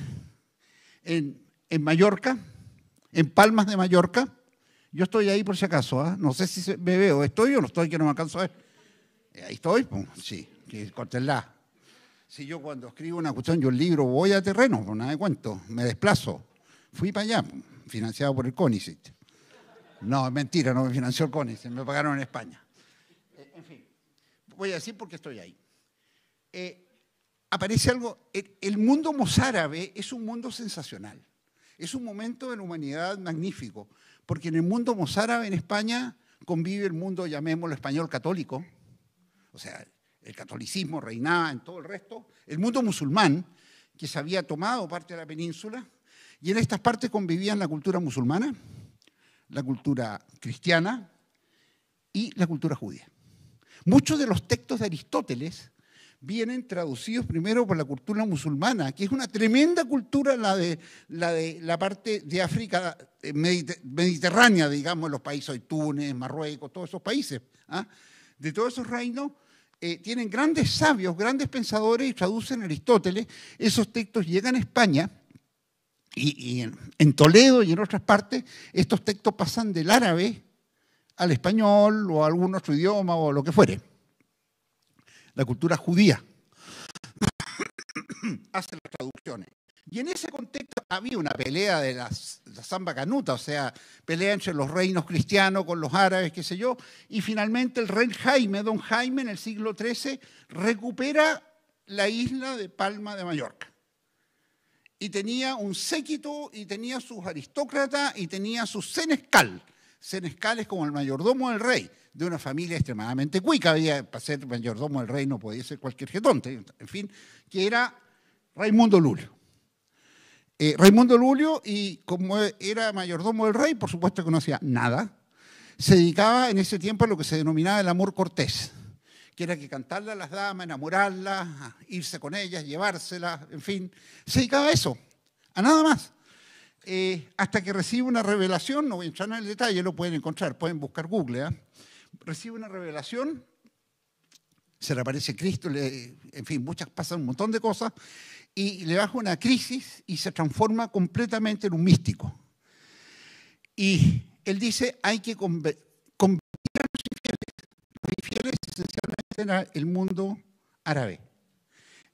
en Mallorca, en Palmas de Mallorca, yo estoy ahí por si acaso, ¿ah? no sé si me veo, estoy o no estoy, que no me alcanzo a ver. Eh, ahí estoy, pues, sí, que cortenla. Si yo cuando escribo una cuestión, yo el libro voy a terreno, pues, nada de cuento, me desplazo. Fui para allá, financiado por el CONICIT. No, es mentira, no me financió el CONICIT, me pagaron en España. Eh, en fin, voy a decir por qué estoy ahí. Eh, aparece algo, el, mundo mozárabe es un mundo sensacional. Es un momento de la humanidad magnífico porque en el mundo mozárabe en España convive el mundo, llamémoslo español católico, o sea, el catolicismo reinaba en todo el resto, el mundo musulmán, que se había tomado parte de la península, y en estas partes convivían la cultura musulmana, la cultura cristiana y la cultura judía. Muchos de los textos de Aristóteles vienen traducidos primero por la cultura musulmana, que es una tremenda cultura la de la, de, la parte de África eh, mediterránea, digamos, los países de Túnez, Marruecos, todos esos países. ¿ah? De todos esos reinos eh, tienen grandes sabios, grandes pensadores y traducen Aristóteles. Esos textos llegan a España y, en, en Toledo y en otras partes estos textos pasan del árabe al español o a algún otro idioma o lo que fuere la cultura judía, hace las traducciones. Y en ese contexto había una pelea de la zamba canuta, o sea, pelea entre los reinos cristianos con los árabes, qué sé yo, y finalmente el rey Jaime, don Jaime, en el siglo XIII, recupera la isla de Palma de Mallorca. Y tenía un séquito, y tenía sus aristócratas, y tenía sus senescal senescales como el mayordomo del rey, de una familia extremadamente cuica, había, para ser mayordomo del rey no podía ser cualquier getonte, en fin, que era Raimundo Lulio. Eh, Raimundo Lulio, y como era mayordomo del rey, por supuesto que no hacía nada, se dedicaba en ese tiempo a lo que se denominaba el amor cortés, que era que cantarle a las damas, enamorarlas, irse con ellas, llevárselas, en fin, se dedicaba a eso, a nada más. Eh, hasta que recibe una revelación, no voy a entrar en el detalle, lo pueden encontrar, pueden buscar Google, ¿eh? recibe una revelación, se le aparece Cristo, en fin, muchas pasan un montón de cosas, y le baja una crisis y se transforma completamente en un místico. Y él dice, hay que convertir a los infieles. Los infieles esencialmente era el mundo árabe.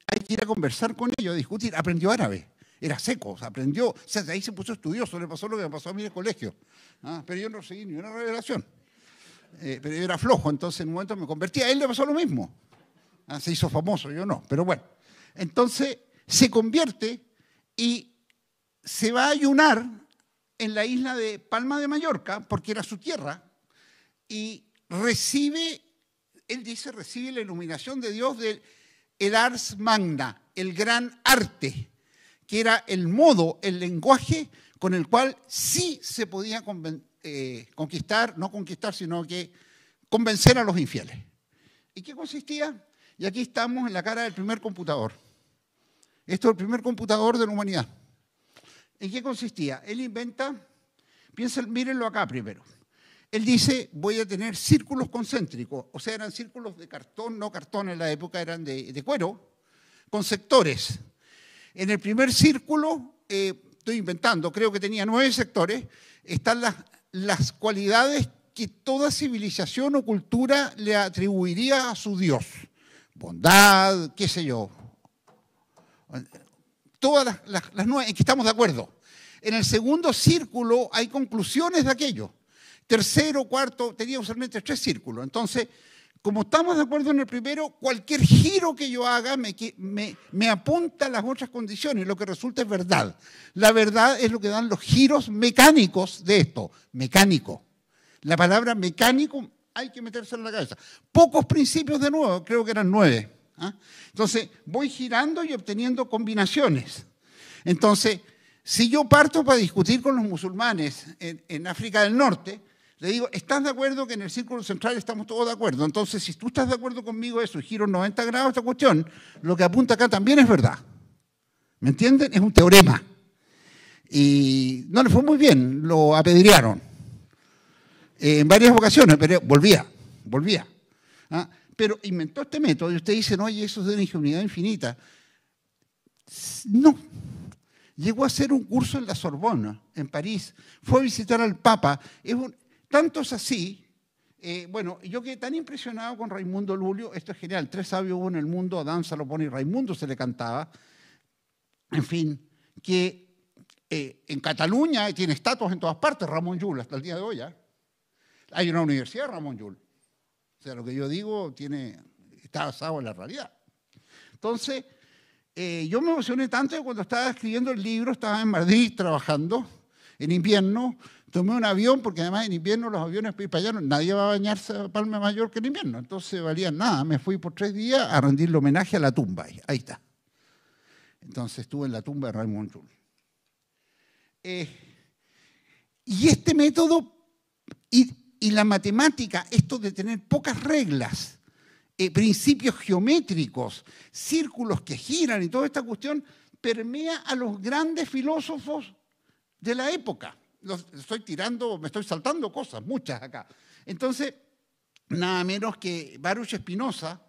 Hay que ir a conversar con ellos, a discutir. Aprendió árabe. Era seco, o aprendió, o sea, de ahí se puso estudioso, le pasó lo que me pasó a mí en el colegio. Ah, pero yo no seguí ni una revelación. Eh, pero era flojo, entonces en un momento me convertí. A él le pasó lo mismo. Ah, se hizo famoso, yo no, pero bueno. Entonces se convierte y se va a ayunar en la isla de Palma de Mallorca, porque era su tierra, y recibe, él dice, recibe la iluminación de Dios del el ars magna, el gran arte que era el modo, el lenguaje con el cual sí se podía eh, conquistar, no conquistar, sino que convencer a los infieles. ¿Y qué consistía? Y aquí estamos en la cara del primer computador. Esto es el primer computador de la humanidad. ¿En qué consistía? Él inventa, piensen, mírenlo acá primero. Él dice, voy a tener círculos concéntricos, o sea, eran círculos de cartón, no cartón en la época, eran de cuero, con sectores. En el primer círculo, eh, estoy inventando, creo que tenía nueve sectores, están las, cualidades que toda civilización o cultura le atribuiría a su Dios. Bondad, qué sé yo. Todas las, nueve, en que estamos de acuerdo. En el segundo círculo hay conclusiones de aquello. Tercero, cuarto, tenía usualmente tres círculos. Entonces, como estamos de acuerdo en el primero, cualquier giro que yo haga me, apunta a las otras condiciones, lo que resulta es verdad. La verdad es lo que dan los giros mecánicos de esto, mecánico. La palabra mecánico hay que meterse en la cabeza. Pocos principios de nuevo, creo que eran nueve. ¿ah? Entonces, voy girando y obteniendo combinaciones. Entonces, si yo parto para discutir con los musulmanes en, en África del Norte, le digo, ¿estás de acuerdo que en el círculo central estamos todos de acuerdo? Entonces, si tú estás de acuerdo conmigo eso, giro 90 grados esta cuestión, lo que apunta acá también es verdad. ¿Me entienden? Es un teorema. Y no le fue muy bien, lo apedrearon. Eh, en varias ocasiones, pero volvía, volvía. ¿ah? Pero inventó este método y dice, dicen, oye, eso es de una ingenuidad infinita. No, llegó a hacer un curso en la Sorbona, en París, fue a visitar al Papa, es un, tanto es así, eh, bueno, yo quedé tan impresionado con Raimundo Lulio, esto es genial, tres sabios hubo en el mundo, Adán, pone y Raimundo se le cantaba, en fin, que eh, en Cataluña tiene estatuas en todas partes, Ramón Llull, hasta el día de hoy, ya, ¿ah? hay una universidad Ramón Llull, o sea, lo que yo digo tiene, está basado en la realidad. Entonces, eh, yo me emocioné tanto que cuando estaba escribiendo el libro, estaba en Madrid trabajando en invierno, tomé un avión porque además en invierno los aviones para nadie va a bañarse a Palma Mayor que en invierno, entonces valía nada. Me fui por tres días a rendirle homenaje a la tumba, ahí, está. Entonces estuve en la tumba de Raymond Jul. Eh, y este método y, la matemática, esto de tener pocas reglas, eh, principios geométricos, círculos que giran y toda esta cuestión, permea a los grandes filósofos de la época estoy tirando, me estoy saltando cosas, muchas acá. Entonces, nada menos que Baruch Espinosa,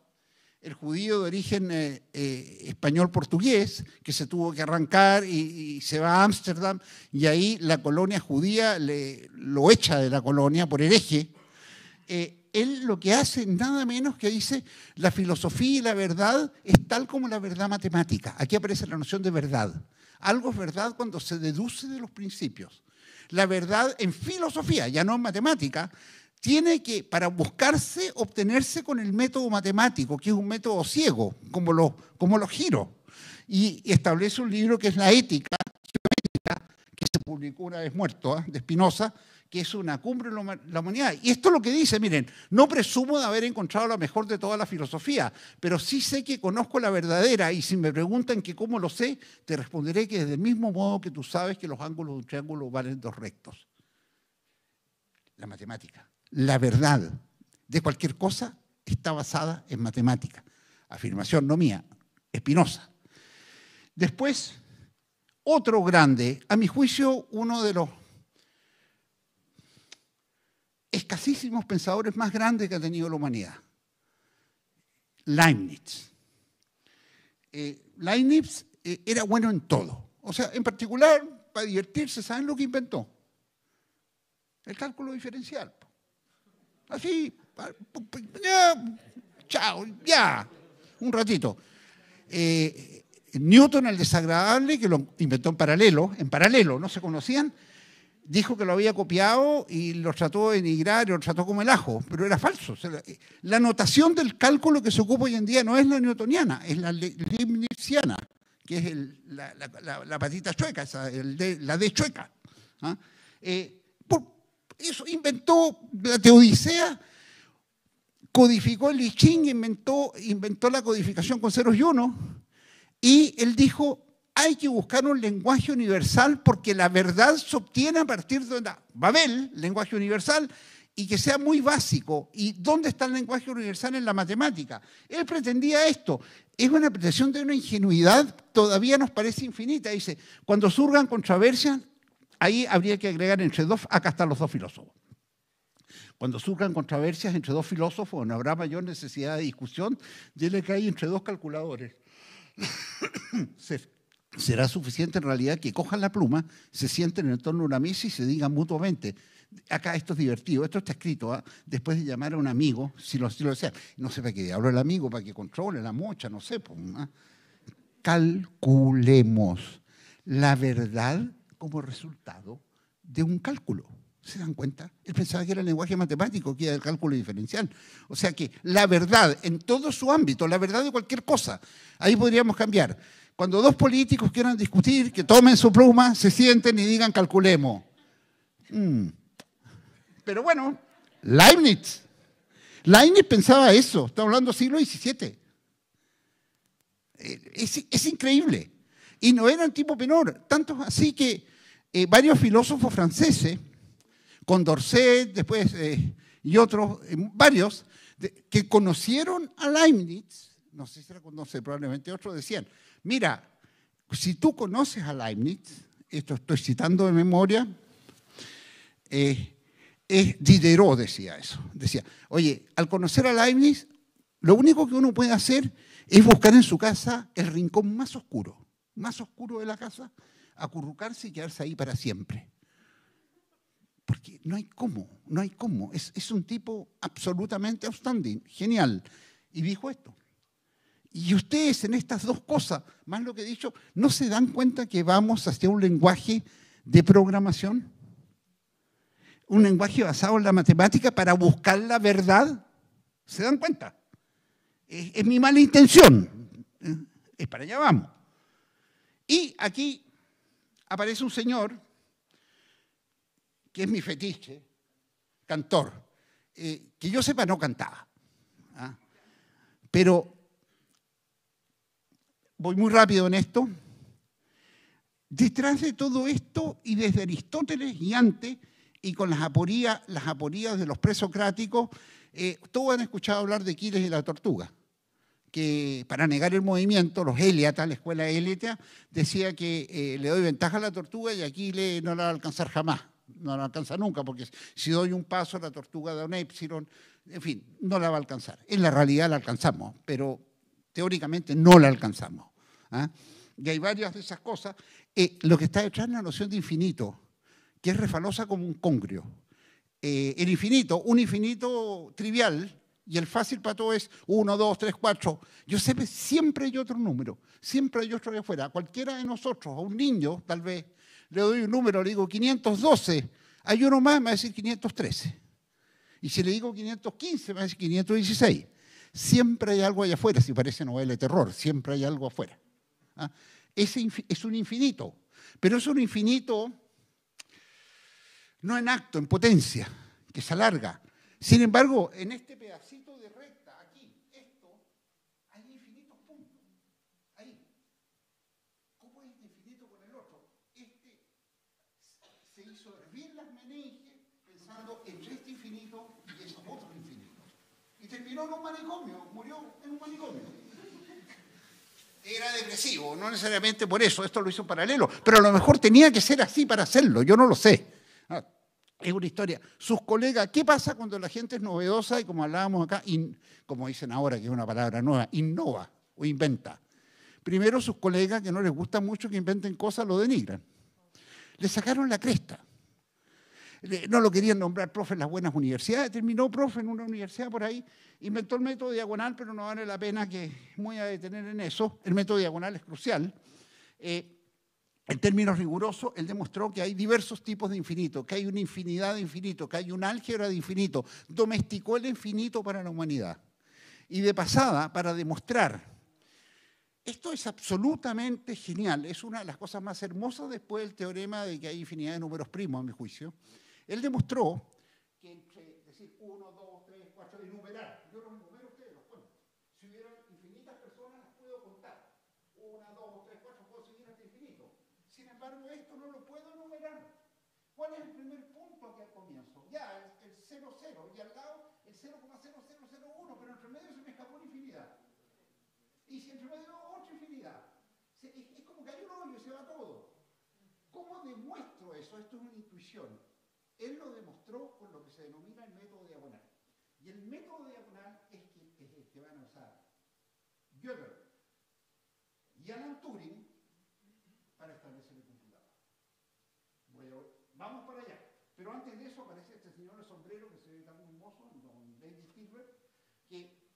el judío de origen eh, eh, español-portugués, que se tuvo que arrancar y, se va a Ámsterdam, y ahí la colonia judía le, lo echa de la colonia por hereje. Eh, él lo que hace nada menos que dice, la filosofía y la verdad es tal como la verdad matemática. Aquí aparece la noción de verdad. Algo es verdad cuando se deduce de los principios la verdad en filosofía, ya no en matemática, tiene que, para buscarse, obtenerse con el método matemático, que es un método ciego, como los, como los giros. Y establece un libro que es La Ética que se publicó una vez muerto, ¿ah? de Spinoza, que es una cumbre en la humanidad. Y esto es lo que dice, miren, no presumo de haber encontrado la mejor de toda la filosofía, pero sí sé que conozco la verdadera y si me preguntan que cómo lo sé, te responderé que del mismo modo que tú sabes que los ángulos de un triángulo valen dos rectos. La matemática, la verdad de cualquier cosa está basada en matemática. Afirmación no mía, Espinosa. Después, otro grande, a mi juicio, uno de los escasísimos pensadores más grandes que ha tenido la humanidad. Leibniz. Eh, Leibniz eh, era bueno en todo. O sea, en particular, para divertirse, ¿saben lo que inventó? El cálculo diferencial. Así, ya, chao, ya, un ratito. Eh, Newton, el desagradable, que lo inventó en paralelo, en paralelo, no se conocían, dijo que lo había copiado y lo trató de y lo trató como el ajo, pero era falso. la eh, anotación del cálculo que se ocupa hoy en día no es la newtoniana, es la leibniziana, que es la, patita chueca, esa, de, la D chueca. ¿ah? Eh, por, eso inventó la teodicea, codificó el lichín, inventó, inventó la codificación con ceros y uno, y él dijo, hay que buscar un lenguaje universal porque la verdad se obtiene a partir de una Babel, lenguaje universal, y que sea muy básico. ¿Y dónde está el lenguaje universal en la matemática? Él pretendía esto. Es una pretensión de una ingenuidad todavía nos parece infinita. Dice, cuando surgan controversias, ahí habría que agregar entre dos, acá están los dos filósofos. Cuando surjan controversias entre dos filósofos, no habrá mayor necesidad de discusión, dile que hay entre dos calculadores. será suficiente en realidad que cojan la pluma, se sienten en torno a una mesa y se digan mutuamente, acá esto es divertido, esto está escrito, ¿ah? después de llamar a un amigo, si lo, si desea, no sé para qué hablo el amigo, para que controle la mocha, no sé. ¿ah? Calculemos la verdad como resultado de un cálculo. ¿Se dan cuenta? Él pensaba que era el lenguaje matemático, que era el cálculo diferencial. O sea que la verdad en todo su ámbito, la verdad de cualquier cosa, ahí podríamos cambiar cuando dos políticos quieran discutir, que tomen su pluma, se sienten y digan calculemos. Hmm. Pero bueno, Leibniz. Leibniz pensaba eso, estamos hablando del siglo XVII. Eh, es, increíble. Y no era un tipo menor. Tanto así que eh, varios filósofos franceses, Condorcet, después eh, y otros, varios, que conocieron a Leibniz, no sé si era Condorcet, probablemente otros, decían, Mira, si tú conoces a Leibniz, esto estoy citando de memoria, eh, es Diderot decía eso. Decía, oye, al conocer a Leibniz, lo único que uno puede hacer es buscar en su casa el rincón más oscuro, más oscuro de la casa, acurrucarse y quedarse ahí para siempre. Porque no hay cómo, no hay cómo. Es, es un tipo absolutamente outstanding, genial. Y dijo esto. Y ustedes en estas dos cosas, más lo que he dicho, ¿no se dan cuenta que vamos hacia un lenguaje de programación? Un lenguaje basado en la matemática para buscar la verdad. ¿Se dan cuenta? Es, mi mala intención. Es para allá vamos. Y aquí aparece un señor, que es mi fetiche, cantor, eh, que yo sepa no cantaba. ¿ah? Pero voy muy rápido en esto, detrás de todo esto y desde Aristóteles y antes, y con las aporías, las aporías de los presocráticos, eh, todos han escuchado hablar de Aquiles y la tortuga, que para negar el movimiento, los heliatas, la escuela héliata, decía que eh, le doy ventaja a la tortuga y Aquiles no la va a alcanzar jamás, no la alcanza nunca, porque si doy un paso, la tortuga da un épsilon, en fin, no la va a alcanzar. En la realidad la alcanzamos, pero teóricamente no la alcanzamos. ¿ah? Y hay varias de esas cosas. Eh, lo que está detrás es la noción de infinito, que es refalosa como un congrio. Eh, el infinito, un infinito trivial, y el fácil para todo es 1, 2, 3, 4. Yo sé que siempre hay otro número, siempre hay otro que afuera. cualquiera de nosotros, a un niño, tal vez, le doy un número, le digo 512, hay uno más, me va a decir 513. Y si le digo 515, me va a decir 516. Siempre hay algo allá afuera, si parece novela de terror, siempre hay algo afuera. ¿ah? Es, es un infinito, pero es un infinito no en acto, en potencia, que se alarga. Sin embargo, en este pedacito de terminó en un manicomio, murió en un manicomio. Era depresivo, no necesariamente por eso, esto lo hizo en paralelo, pero a lo mejor tenía que ser así para hacerlo, yo no lo sé. Ah, es una historia. Sus colegas, ¿qué pasa cuando la gente es novedosa y como hablábamos acá, como dicen ahora que es una palabra nueva, innova o inventa? Primero sus colegas que no les gusta mucho que inventen cosas lo denigran. Le sacaron la cresta no lo querían nombrar profe en las buenas universidades, terminó profe en una universidad por ahí, inventó el método diagonal, pero no vale la pena que voy a detener en eso, el método diagonal es crucial. Eh, en términos rigurosos, él demostró que hay diversos tipos de infinito, que hay una infinidad de infinito, que hay un álgebra de infinito. Domesticó el infinito para la humanidad. Y de pasada, para demostrar, esto es absolutamente genial, es una de las cosas más hermosas después del teorema de que hay infinidad de números primos, a mi juicio. Él demostró que entre decir 1, 2, 3, 4, y numerar, yo los enumero ustedes los cuento. Si hubiera infinitas personas, las puedo contar. 1, 2, 3, 4, puedo seguir hasta infinito. Sin embargo, esto no lo puedo numerar. ¿Cuál es el primer punto que al comienzo? Ya, el 0, 0, y al lado el 1, pero entre medio se me escapó una infinidad. Y si entre medio otra infinidad. es, como que hay un hoyo y se va todo. ¿Cómo demuestro eso? Esto es una intuición él lo demostró con lo que se denomina el método diagonal. Y el método diagonal es, el que van a usar Gödel y Alan Turing para establecer el computador. vamos para allá. Pero antes de eso aparece este señor de sombrero que se ve tan hermoso, don David Spielberg, que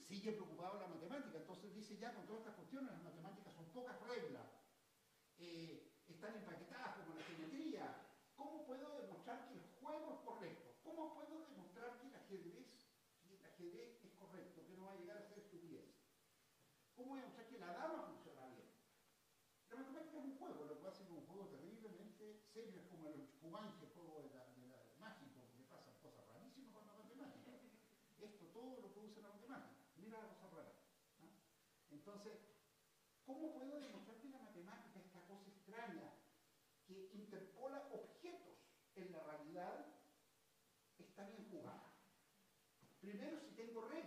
sigue preocupado la matemática. Entonces dice ya con todas estas cuestiones, las matemáticas son pocas reglas, eh, están empaquetadas ¿Cómo voy demostrar que la dama funciona bien? La matemática es un juego, lo que hace es un juego terriblemente serio, es como el cubanje, el juego de la, de la, mágico, pasan cosas rarísimas con la matemática. Esto todo lo produce la matemática, mira la cosa rara. Entonces, ¿cómo puedo demostrar que la matemática, esta cosa extraña, que interpola objetos en la realidad, está bien jugada? Primero, si tengo reglas,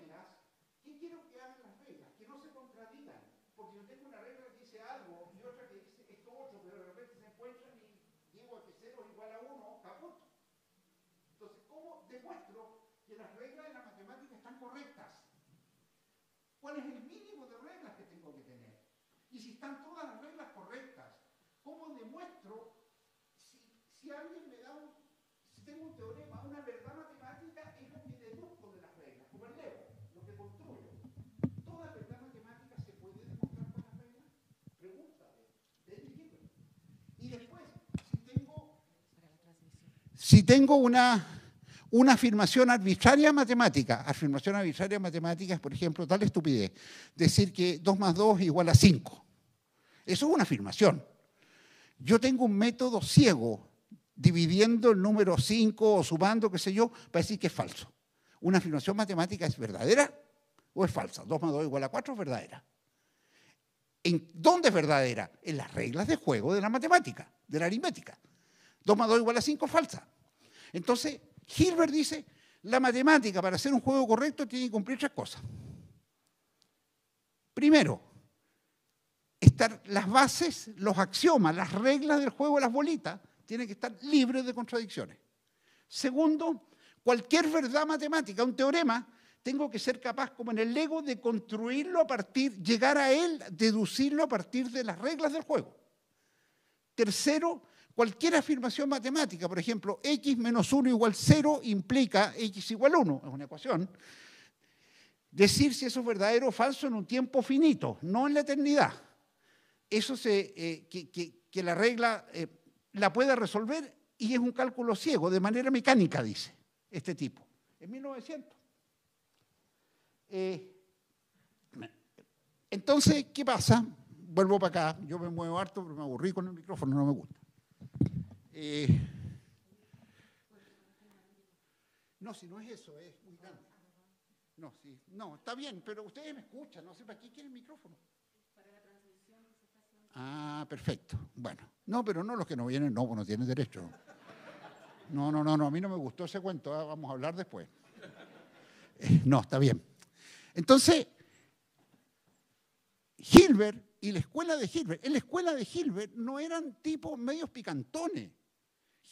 todas las reglas correctas. ¿Cómo demuestro si, alguien me da un, si tengo un teorema, una verdad matemática, es lo que deduzco de las reglas, ¿Cómo el leo, lo que construyo. Toda verdad matemática se puede demostrar con las reglas. Pregúntale, dedíquelo. Y después, si tengo, si tengo una una afirmación arbitraria matemática. Afirmación arbitraria matemática es, por ejemplo, tal estupidez. Decir que 2 más 2 es igual a 5. Eso es una afirmación. Yo tengo un método ciego, dividiendo el número 5 o sumando, qué sé yo, para decir que es falso. Una afirmación matemática es verdadera o es falsa. 2 más 2 igual a 4 es verdadera. ¿En dónde es verdadera? En las reglas de juego de la matemática, de la aritmética. 2 más 2 igual a 5 es falsa. Entonces, Hilbert dice, la matemática para hacer un juego correcto tiene que cumplir tres cosas. Primero, estar las bases, los axiomas, las reglas del juego de las bolitas, tienen que estar libres de contradicciones. Segundo, cualquier verdad matemática, un teorema, tengo que ser capaz, como en el Lego, de construirlo a partir, llegar a él, deducirlo a partir de las reglas del juego. Tercero, cualquier afirmación matemática, por ejemplo, x menos 1 igual 0 implica x igual 1, es una ecuación. Decir si eso es verdadero o falso en un tiempo finito, no en la eternidad eso se, eh, que, la regla eh, la pueda resolver y es un cálculo ciego, de manera mecánica, dice este tipo, en 1900. Eh, entonces, ¿qué pasa? Vuelvo para acá, yo me muevo harto, pero me aburrí con el micrófono, no me gusta. no, si no es eso, es muy grande. No, sí, no, está bien, pero ustedes me escuchan, no sé para qué quieren el micrófono. Ah, perfecto. Bueno, no, pero no los que no vienen, no, pues no tienen derecho. No, no, no, no, a mí no me gustó ese cuento, ah, vamos a hablar después. Eh, no, está bien. Entonces, Hilbert y la escuela de Hilbert, en la escuela de Hilbert no eran tipos medios picantones.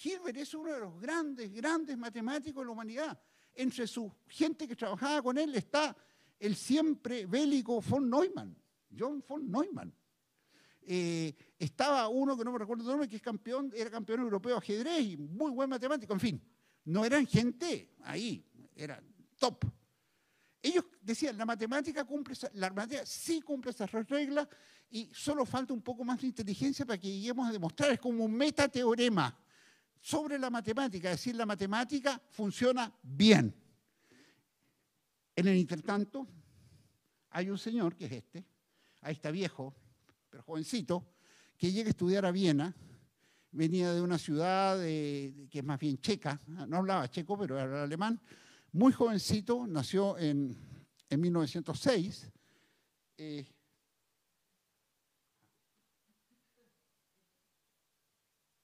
Hilbert es uno de los grandes, grandes matemáticos de la humanidad. Entre su gente que trabajaba con él está el siempre bélico von Neumann, John von Neumann eh, estaba uno que no me recuerdo el nombre, que es campeón, era campeón europeo de ajedrez y muy buen matemático, en fin, no eran gente ahí, eran top. Ellos decían, la matemática, cumple, la matemática sí cumple esas reglas y solo falta un poco más de inteligencia para que lleguemos a demostrar, es como un metateorema sobre la matemática, es decir, la matemática funciona bien. En el intertanto, hay un señor que es este, ahí está viejo, pero jovencito, que llega a estudiar a Viena, venía de una ciudad eh, que es más bien checa, no hablaba checo, pero era alemán, muy jovencito, nació en, en 1906. Eh,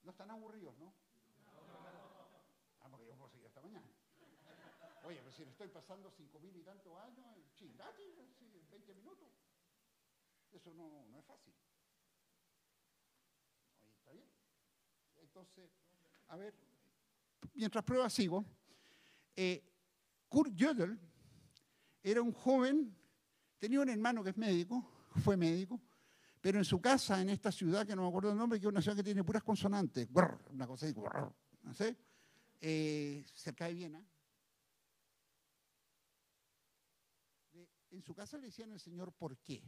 no están aburridos, ¿no? Ah, porque yo puedo seguir hasta mañana. Oye, pero si le estoy pasando cinco mil y tantos años, eh, chingate, 20 minutos. Eso no, no es fácil. Entonces, a ver, mientras prueba sigo. Eh, Kurt Jödel era un joven, tenía un hermano que es médico, fue médico, pero en su casa, en esta ciudad, que no me acuerdo el nombre, que es una ciudad que tiene puras consonantes, una cosa así, eh, cerca de Viena. En su casa le decían al Señor por qué.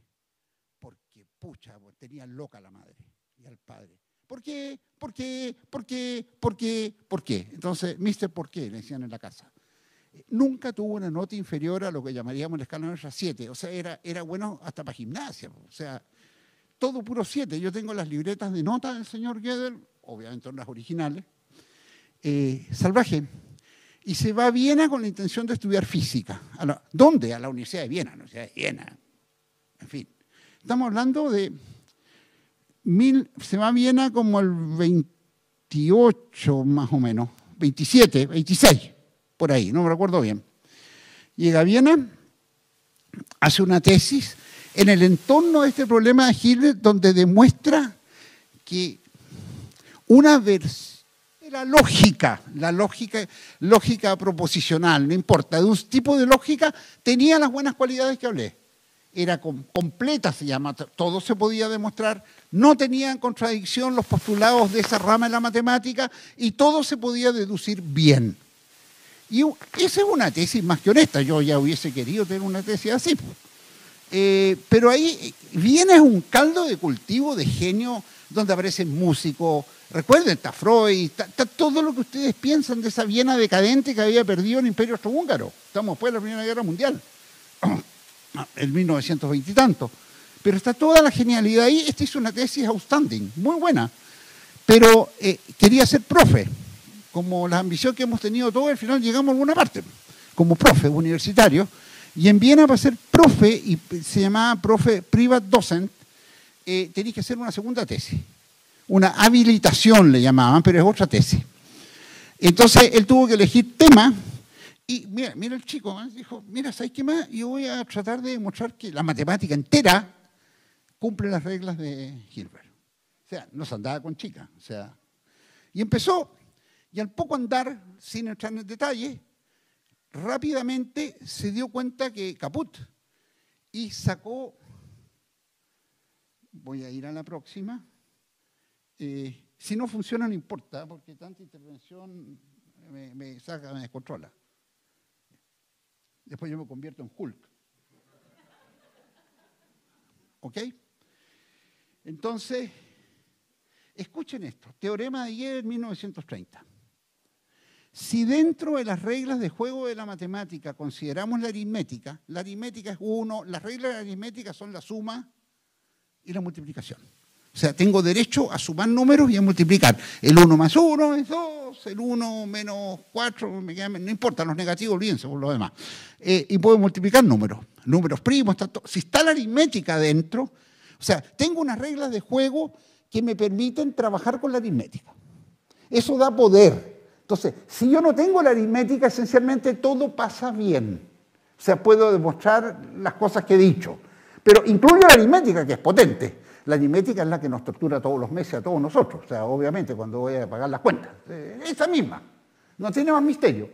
Porque, pucha, tenía loca la madre y al padre. ¿Por qué? ¿Por qué? ¿Por qué? ¿Por qué? ¿Por qué? Entonces, Mr. ¿por qué? Le decían en la casa. Nunca tuvo una nota inferior a lo que llamaríamos la escala nuestra 7. O sea, era, era bueno hasta para gimnasia. O sea, todo puro 7. Yo tengo las libretas de notas del señor Gödel, obviamente son las originales. Eh, salvaje. Y se va a Viena con la intención de estudiar física. ¿Dónde? A la Universidad de Viena, la Universidad de Viena. En fin, estamos hablando de se va a Viena como el 28 más o menos, 27, 26, por ahí, no me recuerdo bien. Llega a Viena, hace una tesis en el entorno de este problema de Hitler, donde demuestra que una versión la lógica, la lógica, lógica proposicional, no importa, de un tipo de lógica, tenía las buenas cualidades que hablé era completa, se llama, todo se podía demostrar, no tenían contradicción los postulados de esa rama de la matemática y todo se podía deducir bien. Y esa es una tesis más que honesta, yo ya hubiese querido tener una tesis así. Pues. Eh, pero ahí eh, viene un caldo de cultivo de genio donde aparecen músicos, recuerden, está Freud, está, todo lo que ustedes piensan de esa Viena decadente que había perdido el Imperio Austrohúngaro, estamos después de la Primera Guerra Mundial. Ah, en 1920 y tanto. Pero está toda la genialidad ahí. Esta hizo una tesis outstanding, muy buena. Pero eh, quería ser profe. Como la ambición que hemos tenido todos, al final llegamos a alguna parte, como profe universitario. Y en Viena para ser profe, y se llamaba profe private docent, eh, que hacer una segunda tesis. Una habilitación le llamaban, pero es otra tesis. Entonces él tuvo que elegir tema y mira, mira el chico, ¿eh? dijo, mira, ¿sabes qué más? Yo voy a tratar de demostrar que la matemática entera cumple las reglas de Hilbert. O sea, no se andaba con chica. O sea, y empezó, y al poco andar, sin entrar en detalle, rápidamente se dio cuenta que caput y sacó, voy a ir a la próxima, eh, si no funciona no importa, porque tanta intervención me, saca, me descontrola. Después yo me convierto en Hulk. ¿Ok? Entonces, escuchen esto. Teorema de en 1930. Si dentro de las reglas de juego de la matemática consideramos la aritmética, la aritmética es uno, las reglas de la aritmética son la suma y la multiplicación. O sea, tengo derecho a sumar números y a multiplicar. El 1 más 1 es 2, el 1 menos 4, no importa, los negativos, olvídense por los demás. Eh, y puedo multiplicar números, números primos, tanto, si está la aritmética dentro, o sea, tengo unas reglas de juego que me permiten trabajar con la aritmética. Eso da poder. Entonces, si yo no tengo la aritmética, esencialmente todo pasa bien. O sea, puedo demostrar las cosas que he dicho. Pero incluyo la aritmética, que es potente. La aritmética es la que nos tortura todos los meses a todos nosotros, o sea, obviamente cuando voy a pagar las cuentas. Eh, esa misma, no tiene más misterio.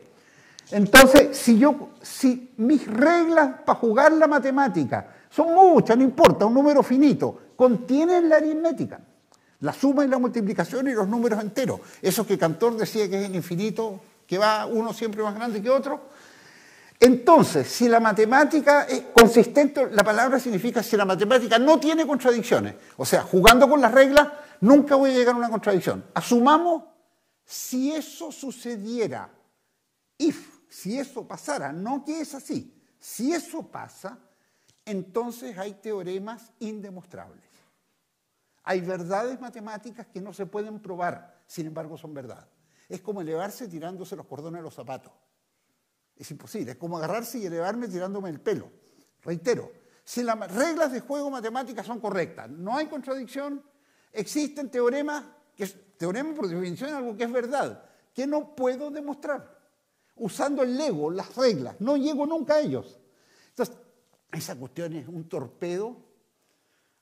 Entonces, si yo, si mis reglas para jugar la matemática son muchas, no importa, un número finito, contienen la aritmética, la suma y la multiplicación y los números enteros. Eso que Cantor decía que es el infinito, que va uno siempre más grande que otro, entonces, si la matemática es consistente, la palabra significa si la matemática no tiene contradicciones. O sea, jugando con las reglas, nunca voy a llegar a una contradicción. Asumamos si eso sucediera, if, si eso pasara, no que es así, si eso pasa, entonces hay teoremas indemostrables. Hay verdades matemáticas que no se pueden probar, sin embargo son verdad. Es como elevarse tirándose los cordones de los zapatos. Es imposible. Es como agarrarse y elevarme tirándome el pelo. Reitero, si las reglas de juego matemáticas son correctas, no hay contradicción, existen teoremas, que es, teorema por definición de algo que es verdad, que no puedo demostrar. Usando el ego, las reglas, no llego nunca a ellos. Entonces, esa cuestión es un torpedo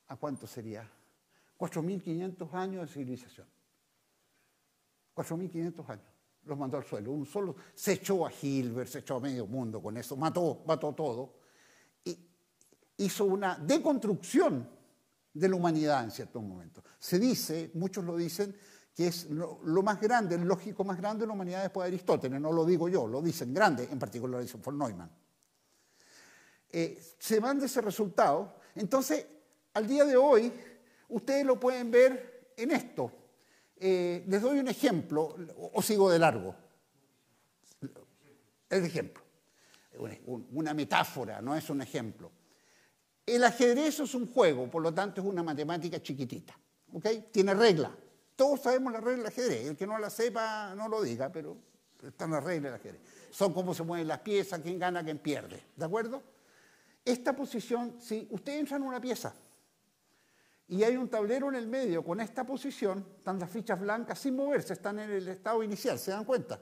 a cuánto sería? 4.500 años de civilización. 4.500 años los mandó al suelo. Un solo se echó a Hilbert, se echó a medio mundo con eso, mató, mató todo. Y hizo una deconstrucción de la humanidad en cierto momento. Se dice, muchos lo dicen, que es lo, más grande, el lógico más grande de la humanidad después de Aristóteles, no lo digo yo, lo dicen grande, en particular lo dicen von Neumann. Eh, se manda ese resultado, entonces al día de hoy ustedes lo pueden ver en esto, eh, les doy un ejemplo, o, sigo de largo. El ejemplo. Una metáfora, no es un ejemplo. El ajedrez es un juego, por lo tanto es una matemática chiquitita. ¿ok? Tiene regla. Todos sabemos la regla del ajedrez. El que no la sepa, no lo diga, pero están las reglas del ajedrez. Son cómo se mueven las piezas, quién gana, quién pierde. ¿De acuerdo? Esta posición, si usted entra en una pieza y hay un tablero en el medio con esta posición, están las fichas blancas sin moverse, están en el estado inicial, ¿se dan cuenta?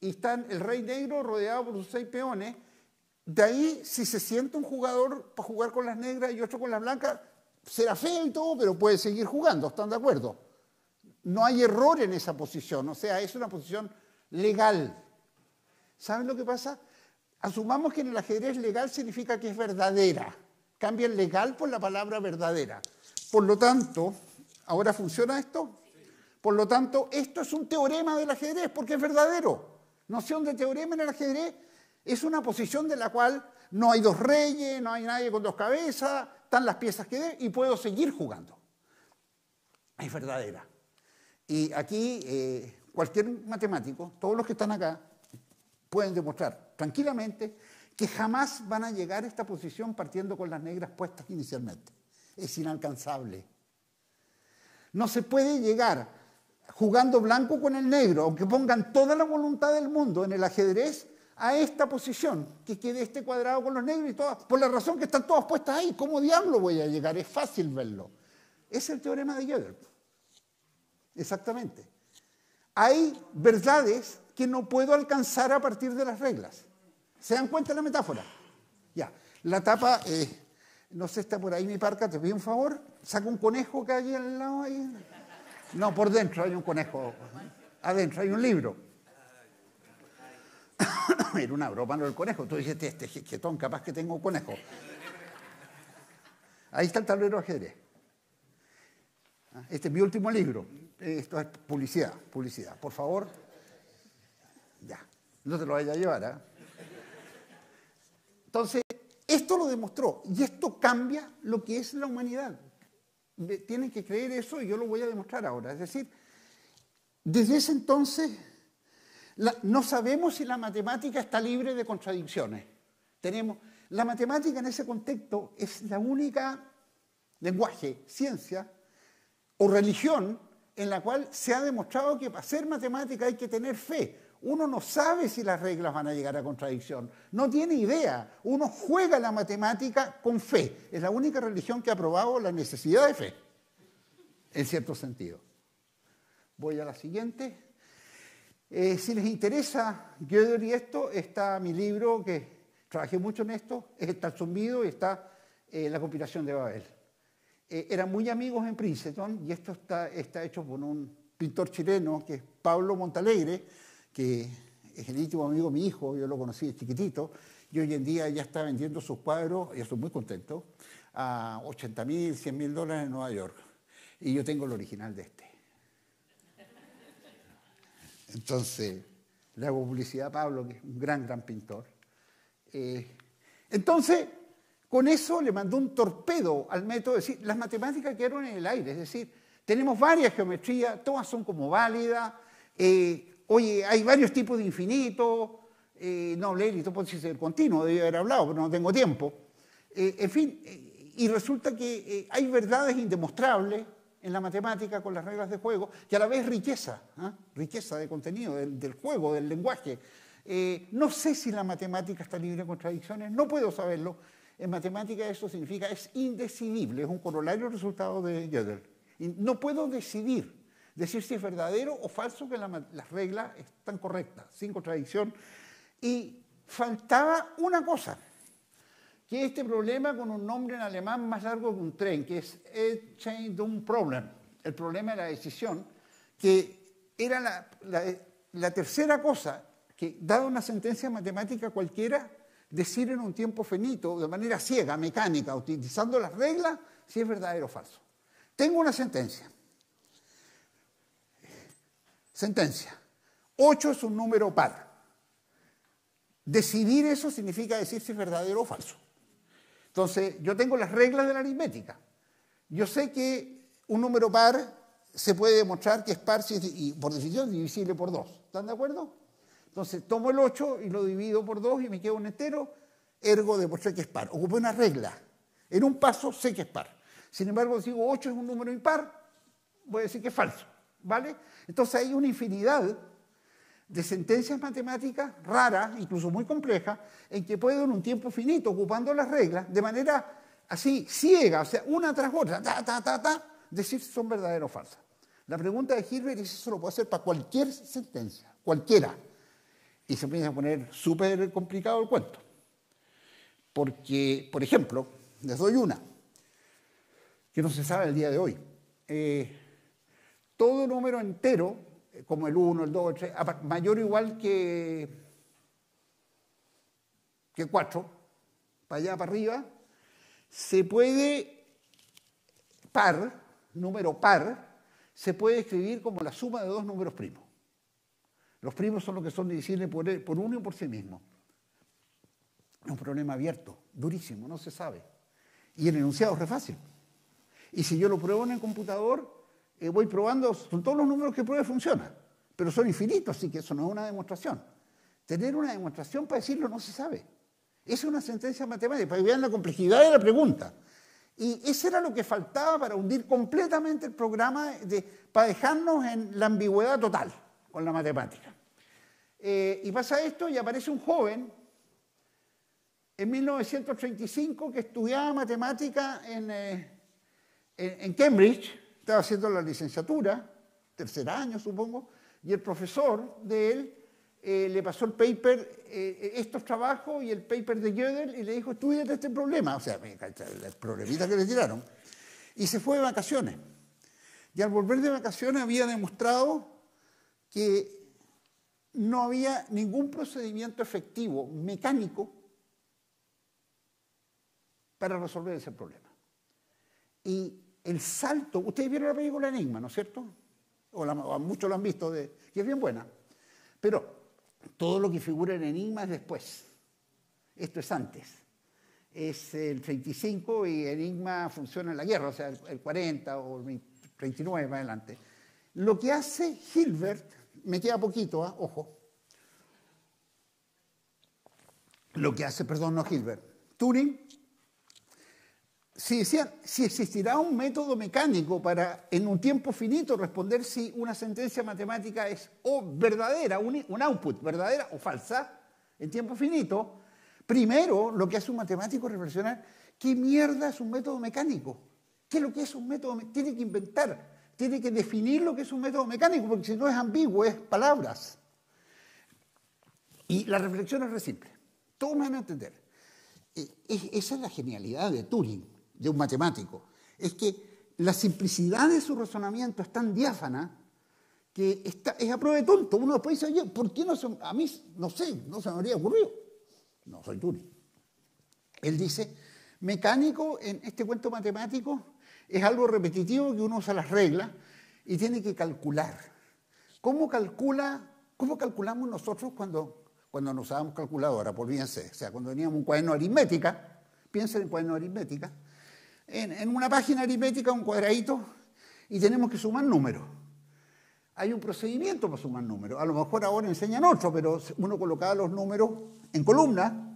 Y están el rey negro rodeado por sus seis peones. De ahí, si se siente un jugador para jugar con las negras y otro con las blancas, será feo y todo, pero puede seguir jugando, ¿están de acuerdo? No hay error en esa posición, o sea, es una posición legal. ¿Saben lo que pasa? Asumamos que en el ajedrez legal significa que es verdadera. el legal por la palabra verdadera. Por lo tanto, ¿ahora funciona esto? Por lo tanto, esto es un teorema del ajedrez, porque es verdadero. Noción de teorema en el ajedrez es una posición de la cual no hay dos reyes, no hay nadie con dos cabezas, están las piezas que dé y puedo seguir jugando. Es verdadera. Y aquí eh, cualquier matemático, todos los que están acá, pueden demostrar tranquilamente que jamás van a llegar a esta posición partiendo con las negras puestas inicialmente es inalcanzable. No se puede llegar jugando blanco con el negro, aunque pongan toda la voluntad del mundo en el ajedrez, a esta posición, que quede este cuadrado con los negros y todas, por la razón que están todas puestas ahí, ¿cómo diablo voy a llegar? Es fácil verlo. Es el teorema de Gödel. Exactamente. Hay verdades que no puedo alcanzar a partir de las reglas. ¿Se dan cuenta de la metáfora? Ya, la tapa... es... Eh, no sé, está por ahí mi parca, te pido un favor. Saca un conejo que hay al lado ahí. No, por dentro hay un conejo. Adentro hay un libro. Era una broma no el conejo. Tú dijiste, este jetón, capaz que tengo un conejo. Ahí está el tablero de ajedrez. Este es mi último libro. Esto es publicidad, publicidad. Por favor, ya. No te lo vaya a llevar, ¿ah? Entonces, esto lo demostró y esto cambia lo que es la humanidad. Tienen que creer eso y yo lo voy a demostrar ahora. Es decir, desde ese entonces no sabemos si la matemática está libre de contradicciones. Tenemos, la matemática en ese contexto es la única lenguaje, ciencia o religión en la cual se ha demostrado que para ser matemática hay que tener fe, uno no sabe si las reglas van a llegar a contradicción, no tiene idea. Uno juega la matemática con fe. Es la única religión que ha probado la necesidad de fe, en cierto sentido. Voy a la siguiente. Eh, si les interesa yo y esto, está mi libro, que trabajé mucho en esto, está El zumbido y está eh, La compilación de Babel. Eh, eran muy amigos en Princeton y esto está hecho por un pintor chileno que es Pablo Montalegre que es el íntimo amigo de mi hijo, yo lo conocí de chiquitito, y hoy en día ya está vendiendo sus cuadros, y estoy muy contento, a 80 mil, 100 mil dólares en Nueva York. Y yo tengo el original de este. Entonces, le hago publicidad a Pablo, que es un gran, gran pintor. Eh, entonces, con eso le mandó un torpedo al método, es decir, las matemáticas quedaron en el aire, es decir, tenemos varias geometrías, todas son como válidas, eh, Oye, hay varios tipos de infinito. Eh, no, Leili, tú puede ser continuo, debía haber hablado, pero no tengo tiempo. Eh, en fin, eh, y resulta que eh, hay verdades indemostrables en la matemática con las reglas de juego y a la vez riqueza, ¿ah? riqueza de contenido, del, juego, del lenguaje. no sé si la matemática está libre de contradicciones, no puedo saberlo. En matemática eso significa es indecidible, es un corolario resultado de Gödel. No puedo decidir decir si es verdadero o falso que las reglas están correctas, sin contradicción. Y faltaba una cosa, que este problema con un nombre en alemán más largo que un tren, que es Problem, el problema de la decisión, que era la tercera cosa que, dada una sentencia matemática cualquiera, decir en un tiempo finito, de manera ciega, mecánica, utilizando las reglas, si es verdadero o falso. Tengo una sentencia Sentencia. 8 es un número par. Decidir eso significa decir si es verdadero o falso. Entonces, yo tengo las reglas de la aritmética. Yo sé que un número par se puede demostrar que es par si y por decisión, divisible por 2. ¿Están de acuerdo? Entonces, tomo el 8 y lo divido por 2 y me quedo un entero, ergo demostré que es par. Ocupo una regla. En un paso sé que es par. Sin embargo, si digo 8 es un número impar, voy a decir que es falso. ¿Vale? Entonces hay una infinidad de sentencias matemáticas raras, incluso muy complejas, en que puedo en un tiempo finito, ocupando las reglas, de manera así ciega, o sea, una tras otra, decir si son verdaderas o falsas. La pregunta de Hilbert es si eso lo puede hacer para cualquier sentencia, cualquiera. Y se empieza a poner súper complicado el cuento. Porque, por ejemplo, les doy una, que no se sabe el día de hoy. Eh, todo número entero, eh, como el 1, el 2, el 3, mayor o igual que, que 4, para allá, para arriba, se puede par, número par, se puede escribir como la suma de dos números primos. Los primos son los que son divisibles eh, por, uno y por sí mismo. Es un problema abierto, durísimo, no se sabe. Y el enunciado es re fácil. Y si yo lo pruebo en el computador, eh, voy probando, son todos los números que pruebe funciona pero son infinitos, así que eso no es una demostración. Tener una demostración para decirlo no se sabe. Es una sentencia matemática, para que vean la complejidad de la pregunta. Y eso era lo que faltaba para hundir completamente el programa, de, para dejarnos en la ambigüedad total con la matemática. Eh, y pasa esto y aparece un joven en 1935 que estudiaba matemática en eh, Cambridge, estaba haciendo la licenciatura, tercer año supongo, y el profesor de él eh, le pasó el paper, eh, estos trabajos y el paper de Gödel y le dijo, estudiate este problema, o sea, el problemita que le tiraron, y se fue de vacaciones. Y al volver de vacaciones había demostrado que no había ningún procedimiento efectivo, mecánico, para resolver ese problema. Y el salto. Ustedes vieron la película Enigma, ¿no es cierto? O, muchos lo han visto, de, es bien buena. Pero todo lo que figura en Enigma es después. Esto es antes. Es el 35 y Enigma funciona en la guerra, o sea, el 40 o el 39 más adelante. Lo que hace Hilbert, me queda poquito, ¿ah? ojo. Lo que hace, perdón, no Hilbert, Turing si, si existirá un método mecánico para en un tiempo finito responder si una sentencia matemática es o verdadera, un, output, verdadera o falsa, en tiempo finito, primero lo que hace un matemático es reflexionar, ¿qué mierda es un método mecánico? ¿Qué es lo que es un método? Tiene que inventar, tiene que definir lo que es un método mecánico, porque si no es ambiguo, es palabras. Y la reflexión es re simple. Todos me van a entender. E-, esa es la genialidad de Turing de un matemático, es que la simplicidad de su razonamiento es tan diáfana que es a prueba de tonto. Uno después dice, oye, ¿por qué no son? A mí, no sé, no se me habría ocurrido. No, soy tú Él dice, mecánico en este cuento matemático es algo repetitivo que uno usa las reglas y tiene que calcular. ¿Cómo, calcula, cómo calculamos nosotros cuando, cuando no usábamos calculadora? Por pues bien o sea, cuando teníamos un cuaderno aritmética, piensen en cuaderno aritmética, en, una página aritmética un cuadradito y tenemos que sumar números. Hay un procedimiento para sumar números. A lo mejor ahora enseñan otro, pero uno colocaba los números en columna.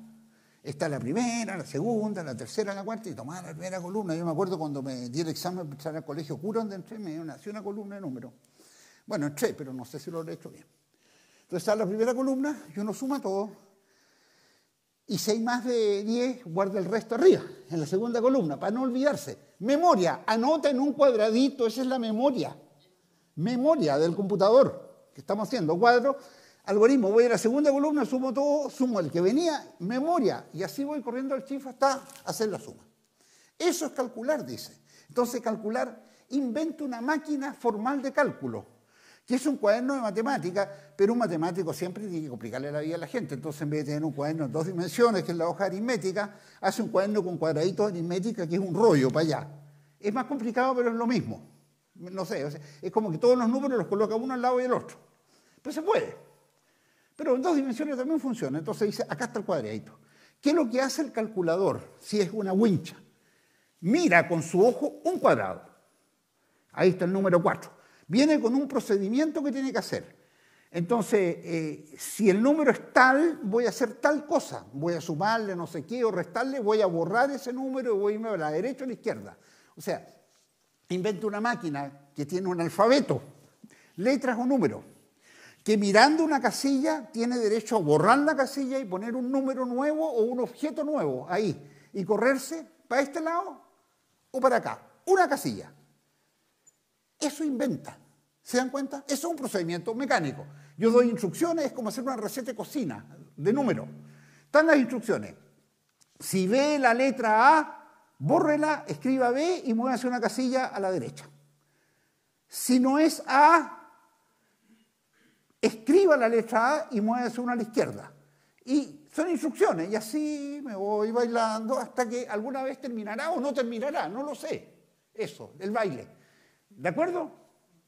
Está la primera, la segunda, la tercera, la cuarta, y tomaba la primera columna. Yo me acuerdo cuando me di el examen para al colegio cura donde entré, me nació una columna de números. Bueno, entré, pero no sé si lo he hecho bien. Entonces está la primera columna y uno suma todo y si hay más de 10, guarda el resto arriba, en la segunda columna, para no olvidarse. Memoria, anota en un cuadradito, esa es la memoria. Memoria del computador que estamos haciendo. Cuadro, algoritmo, voy a la segunda columna, sumo todo, sumo el que venía, memoria, y así voy corriendo al chifre hasta hacer la suma. Eso es calcular, dice. Entonces, calcular, invento una máquina formal de cálculo que es un cuaderno de matemática, pero un matemático siempre tiene que complicarle la vida a la gente. Entonces, en vez de tener un cuaderno en dos dimensiones, que es la hoja aritmética, hace un cuaderno con cuadraditos de aritmética, que es un rollo para allá. Es más complicado, pero es lo mismo. No sé, es como que todos los números los coloca uno al lado y el otro. Pero se puede. Pero en dos dimensiones también funciona. Entonces dice, acá está el cuadradito. ¿Qué es lo que hace el calculador si es una wincha? Mira con su ojo un cuadrado. Ahí está el número 4 Viene con un procedimiento que tiene que hacer. Entonces, eh, si el número es tal, voy a hacer tal cosa. Voy a sumarle no sé qué o restarle, voy a borrar ese número y voy a irme a la derecha o a la izquierda. O sea, invento una máquina que tiene un alfabeto, letras o números, que mirando una casilla tiene derecho a borrar la casilla y poner un número nuevo o un objeto nuevo ahí y correrse para este lado o para acá. Una casilla. Eso inventa. ¿Se dan cuenta? Eso es un procedimiento mecánico. Yo doy instrucciones, es como hacer una receta de cocina, de número. Están las instrucciones. Si ve la letra A, bórrela, escriba B y muévase una casilla a la derecha. Si no es A, escriba la letra A y muévase una a la izquierda. Y son instrucciones, y así me voy bailando hasta que alguna vez terminará o no terminará, no lo sé. Eso, el baile. ¿De acuerdo?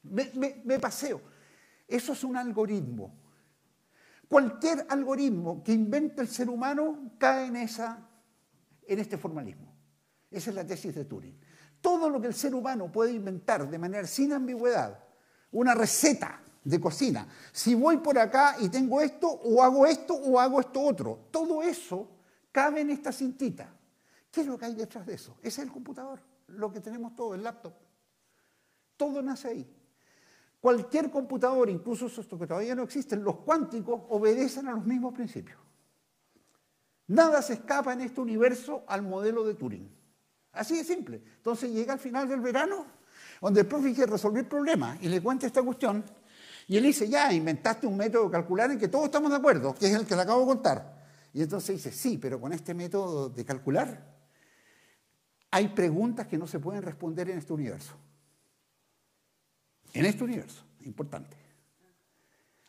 Me, paseo. Eso es un algoritmo. Cualquier algoritmo que invente el ser humano cae en, esa, en este formalismo. Esa es la tesis de Turing. Todo lo que el ser humano puede inventar de manera sin ambigüedad, una receta de cocina, si voy por acá y tengo esto, o hago esto, o hago esto otro, todo eso cabe en esta cintita. ¿Qué es lo que hay detrás de eso? Ese es el computador, lo que tenemos todo, el laptop. Todo nace ahí. Cualquier computador, incluso esos que todavía no existen, los cuánticos obedecen a los mismos principios. Nada se escapa en este universo al modelo de Turing. Así de simple. Entonces llega al final del verano, donde el profe quiere resolver problemas y le cuenta esta cuestión. Y él dice, ya, inventaste un método de calcular en que todos estamos de acuerdo, que es el que le acabo de contar. Y entonces dice, sí, pero con este método de calcular hay preguntas que no se pueden responder en este universo en este universo, importante.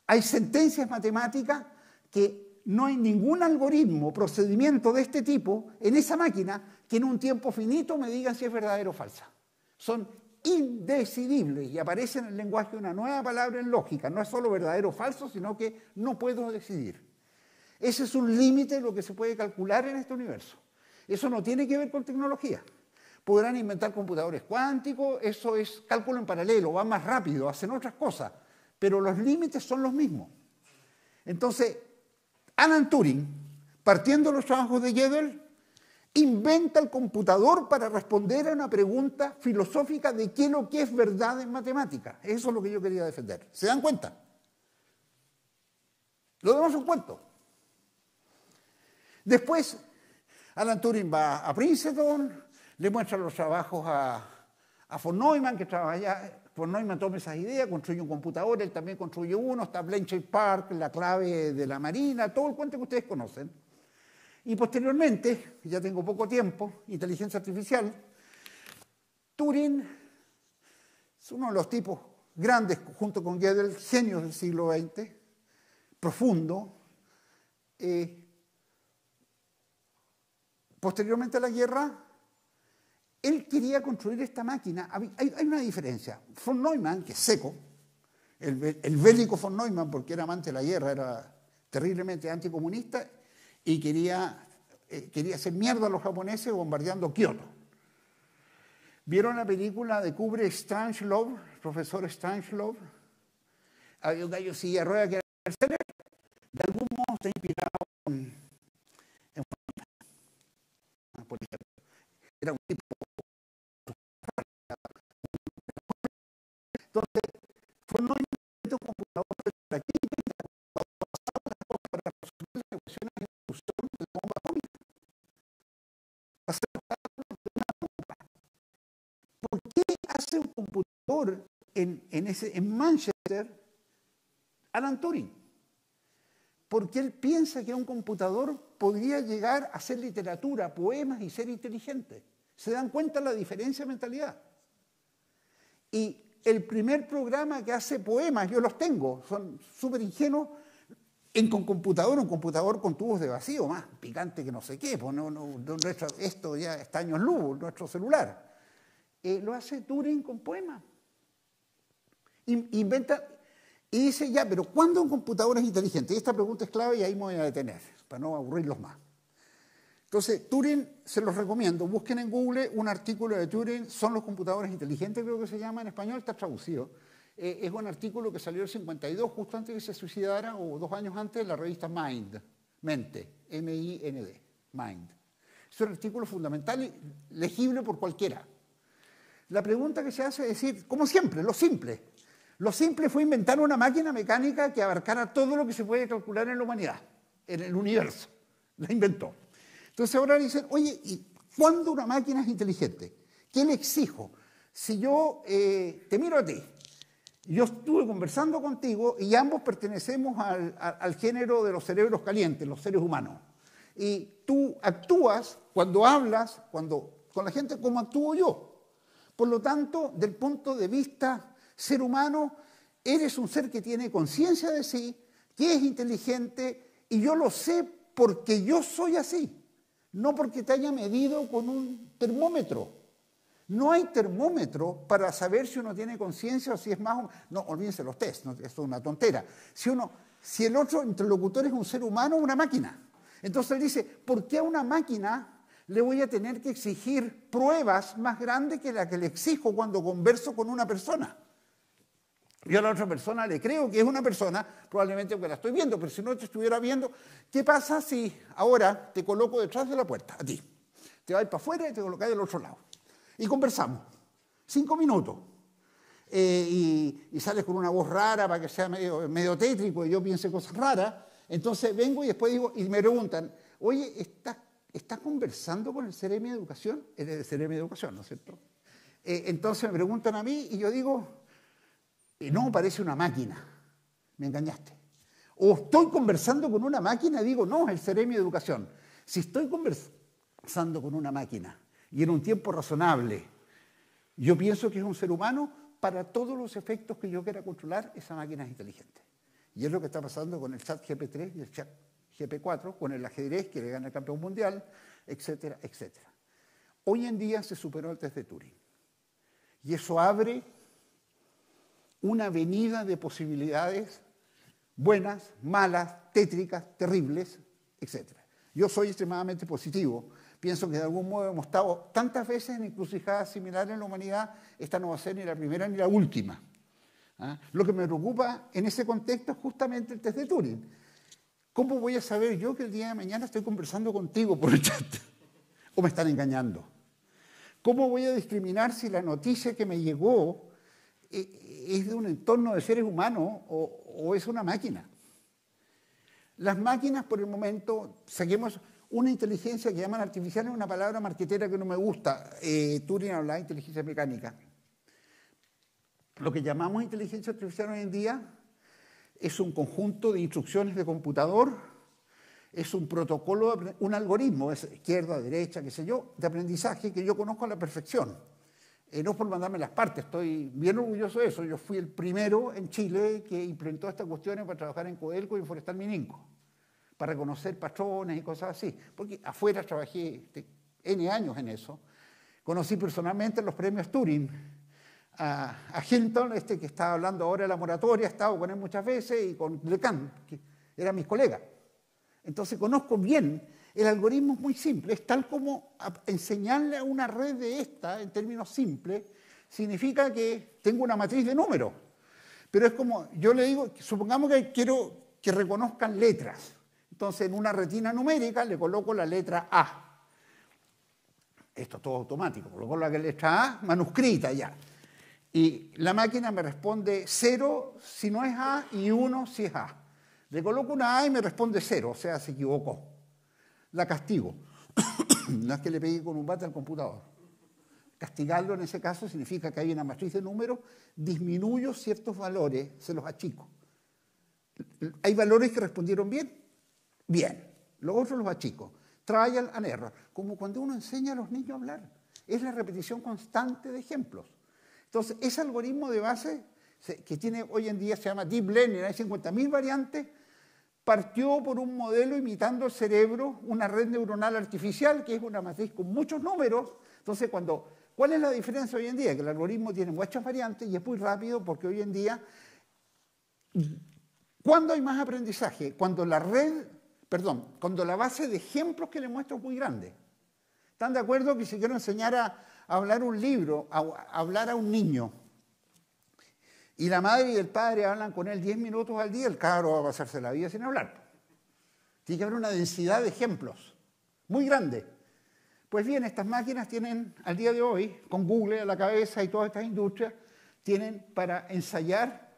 Hay sentencias matemáticas que no hay ningún algoritmo, procedimiento de este tipo en esa máquina que en un tiempo finito me digan si es verdadero o falsa. Son indecidibles y aparece en el lenguaje una nueva palabra en lógica. No es solo verdadero o falso, sino que no puedo decidir. Ese es un límite de lo que se puede calcular en este universo. Eso no tiene que ver con tecnología podrán inventar computadores cuánticos, eso es cálculo en paralelo, va más rápido, hacen otras cosas, pero los límites son los mismos. Entonces, Alan Turing, partiendo los trabajos de Gödel, inventa el computador para responder a una pregunta filosófica de qué lo que es verdad en matemática. Eso es lo que yo quería defender. ¿Se dan cuenta? Lo demás en un cuento. Después, Alan Turing va a Princeton, le muestra los trabajos a, von Neumann, que trabaja Von Neumann toma esas ideas, construye un computador, él también construye uno, está Blanchard Park, la clave de la Marina, todo el cuento que ustedes conocen. Y posteriormente, ya tengo poco tiempo, inteligencia artificial, Turing es uno de los tipos grandes, junto con Gödel, genios del siglo XX, profundo. Eh, posteriormente a la guerra, él quería construir esta máquina. Hay, una diferencia. Von Neumann, que es seco, el, bélico von Neumann, porque era amante de la guerra, era terriblemente anticomunista y quería, eh, quería hacer mierda a los japoneses bombardeando Kioto. ¿Vieron la película de cubre Strange Love, profesor Strange Love? Había un gallo silla que era De algún modo está inspirado en, era un tipo Entonces, fue un movimiento computador estratégico para resolver las ecuaciones de la ejecución de la bomba atómica. Hacer de una bomba. ¿Por qué hace un computador en, en, ese, en Manchester Alan Turing? Porque él piensa que un computador podría llegar a hacer literatura, poemas y ser inteligente. ¿Se dan cuenta de la diferencia de mentalidad? Y el primer programa que hace poemas, yo los tengo, son súper ingenuos, en con computador, un computador con tubos de vacío, más picante que no sé qué, pues no, esto ya está años luz, nuestro celular. Eh, lo hace Turing con poemas. inventa, y dice ya, pero ¿cuándo un computador es inteligente? esta pregunta es clave y ahí me voy a detener, para no aburrirlos más. Entonces, Turing, se los recomiendo, busquen en Google un artículo de Turing, son los computadores inteligentes, creo que se llama en español, está traducido. Eh, es un artículo que salió el 52, justo antes de que se suicidara, o dos años antes, en la revista Mind, Mente, M-I-N-D, Mind. Es un artículo fundamental, y legible por cualquiera. La pregunta que se hace es decir, como siempre, lo simple. Lo simple fue inventar una máquina mecánica que abarcara todo lo que se puede calcular en la humanidad, en el universo. La inventó. Entonces ahora dicen, oye, ¿y cuándo una máquina es inteligente? ¿Qué le exijo? Si yo eh, te miro a ti, yo estuve conversando contigo y ambos pertenecemos al, género de los cerebros calientes, los seres humanos. Y tú actúas cuando hablas, cuando con la gente como actúo yo. Por lo tanto, del punto de vista ser humano, eres un ser que tiene conciencia de sí, que es inteligente, y yo lo sé porque yo soy así no porque te haya medido con un termómetro. No hay termómetro para saber si uno tiene conciencia o si es más No, olvídense los test, esto es una tontera. Si, uno, si el otro interlocutor es un ser humano o una máquina. Entonces él dice, ¿por qué a una máquina le voy a tener que exigir pruebas más grandes que las que le exijo cuando converso con una persona? Yo a la otra persona le creo que es una persona, probablemente porque la estoy viendo, pero si no te estuviera viendo, ¿qué pasa si ahora te coloco detrás de la puerta, a ti? Te vas para afuera y te colocas del otro lado. Y conversamos, cinco minutos. Eh, y, sales con una voz rara para que sea medio, medio tétrico y yo piense cosas raras. Entonces vengo y después digo, y me preguntan, oye, ¿estás está conversando con el CRM de Educación? El CRM de Educación, ¿no es cierto? Eh, entonces me preguntan a mí y yo digo, no, parece una máquina, me engañaste. O estoy conversando con una máquina, digo, no, el seremio de Educación. Si estoy conversando con una máquina y en un tiempo razonable, yo pienso que es un ser humano, para todos los efectos que yo quiera controlar, esa máquina es inteligente. Y es lo que está pasando con el chat GP3 y el chat GP4, con el ajedrez que le gana el campeón mundial, etcétera, etcétera. Hoy en día se superó el test de Turing. Y eso abre una avenida de posibilidades buenas, malas, tétricas, terribles, etc. Yo soy extremadamente positivo. Pienso que de algún modo hemos estado tantas veces en encrucijadas similares en la humanidad, esta no va a ser ni la primera ni la última. ¿ah? Lo que me preocupa en ese contexto es justamente el test de Turing. ¿Cómo voy a saber yo que el día de mañana estoy conversando contigo por el chat? ¿O me están engañando? ¿Cómo voy a discriminar si la noticia que me llegó eh, es de un entorno de seres humanos o, es una máquina. Las máquinas, por el momento, saquemos una inteligencia que llaman artificial, es una palabra marquetera que no me gusta. Eh, Turing hablaba de inteligencia mecánica. Lo que llamamos inteligencia artificial hoy en día es un conjunto de instrucciones de computador, es un protocolo, un algoritmo, es izquierda, derecha, qué sé yo, de aprendizaje que yo conozco a la perfección. Eh, no por mandarme las partes, estoy bien orgulloso de eso. Yo fui el primero en Chile que implementó estas cuestiones para trabajar en Codelco y en Forestal Mininco, para reconocer patrones y cosas así. Porque afuera trabajé este, N años en eso. Conocí personalmente los premios Turing. A, a, Hilton, este que está hablando ahora de la moratoria, he estado con él muchas veces, y con Lecan, que era mi colega. Entonces conozco bien el algoritmo es muy simple, es tal como enseñarle a una red de esta, en términos simples, significa que tengo una matriz de números. Pero es como, yo le digo, supongamos que quiero que reconozcan letras. Entonces, en una retina numérica le coloco la letra A. Esto es todo automático, coloco la letra A, manuscrita ya. Y la máquina me responde 0 si no es A y 1 si es A. Le coloco una A y me responde 0, o sea, se equivocó la castigo. no es que le pegue con un bate al computador. Castigarlo en ese caso significa que hay una matriz de números, disminuyo ciertos valores, se los achico. Hay valores que respondieron bien, bien. Los otros los achico. Trial and error, como cuando uno enseña a los niños a hablar. Es la repetición constante de ejemplos. Entonces, ese algoritmo de base que tiene hoy en día se llama Deep Learning, hay 50.000 variantes, partió por un modelo imitando el cerebro, una red neuronal artificial, que es una matriz con muchos números. Entonces, cuando, ¿cuál es la diferencia hoy en día? Que el algoritmo tiene muchas variantes y es muy rápido porque hoy en día, ¿cuándo hay más aprendizaje? Cuando la red, perdón, cuando la base de ejemplos que le muestro es muy grande. ¿Están de acuerdo que si quiero enseñar a, hablar un libro, a hablar a un niño, y la madre y el padre hablan con él 10 minutos al día, el cabro va a pasarse la vida sin hablar. Tiene que haber una densidad de ejemplos muy grande. Pues bien, estas máquinas tienen, al día de hoy, con Google a la cabeza y todas estas industrias, tienen para ensayar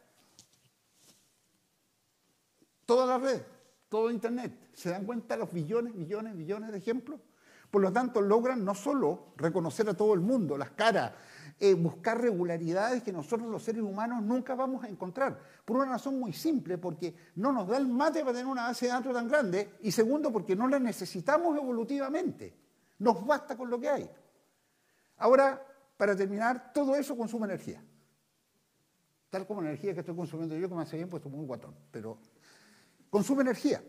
toda la red, todo Internet. ¿Se dan cuenta los billones, millones, millones de ejemplos? Por lo tanto, logran no solo reconocer a todo el mundo, las caras, eh, buscar regularidades que nosotros los seres humanos nunca vamos a encontrar. Por una razón muy simple, porque no nos da el mate para tener una base de datos tan grande y segundo, porque no la necesitamos evolutivamente. Nos basta con lo que hay. Ahora, para terminar, todo eso consume energía. Tal como la energía que estoy consumiendo yo, que me hace bien, puesto muy guatón, pero consume energía.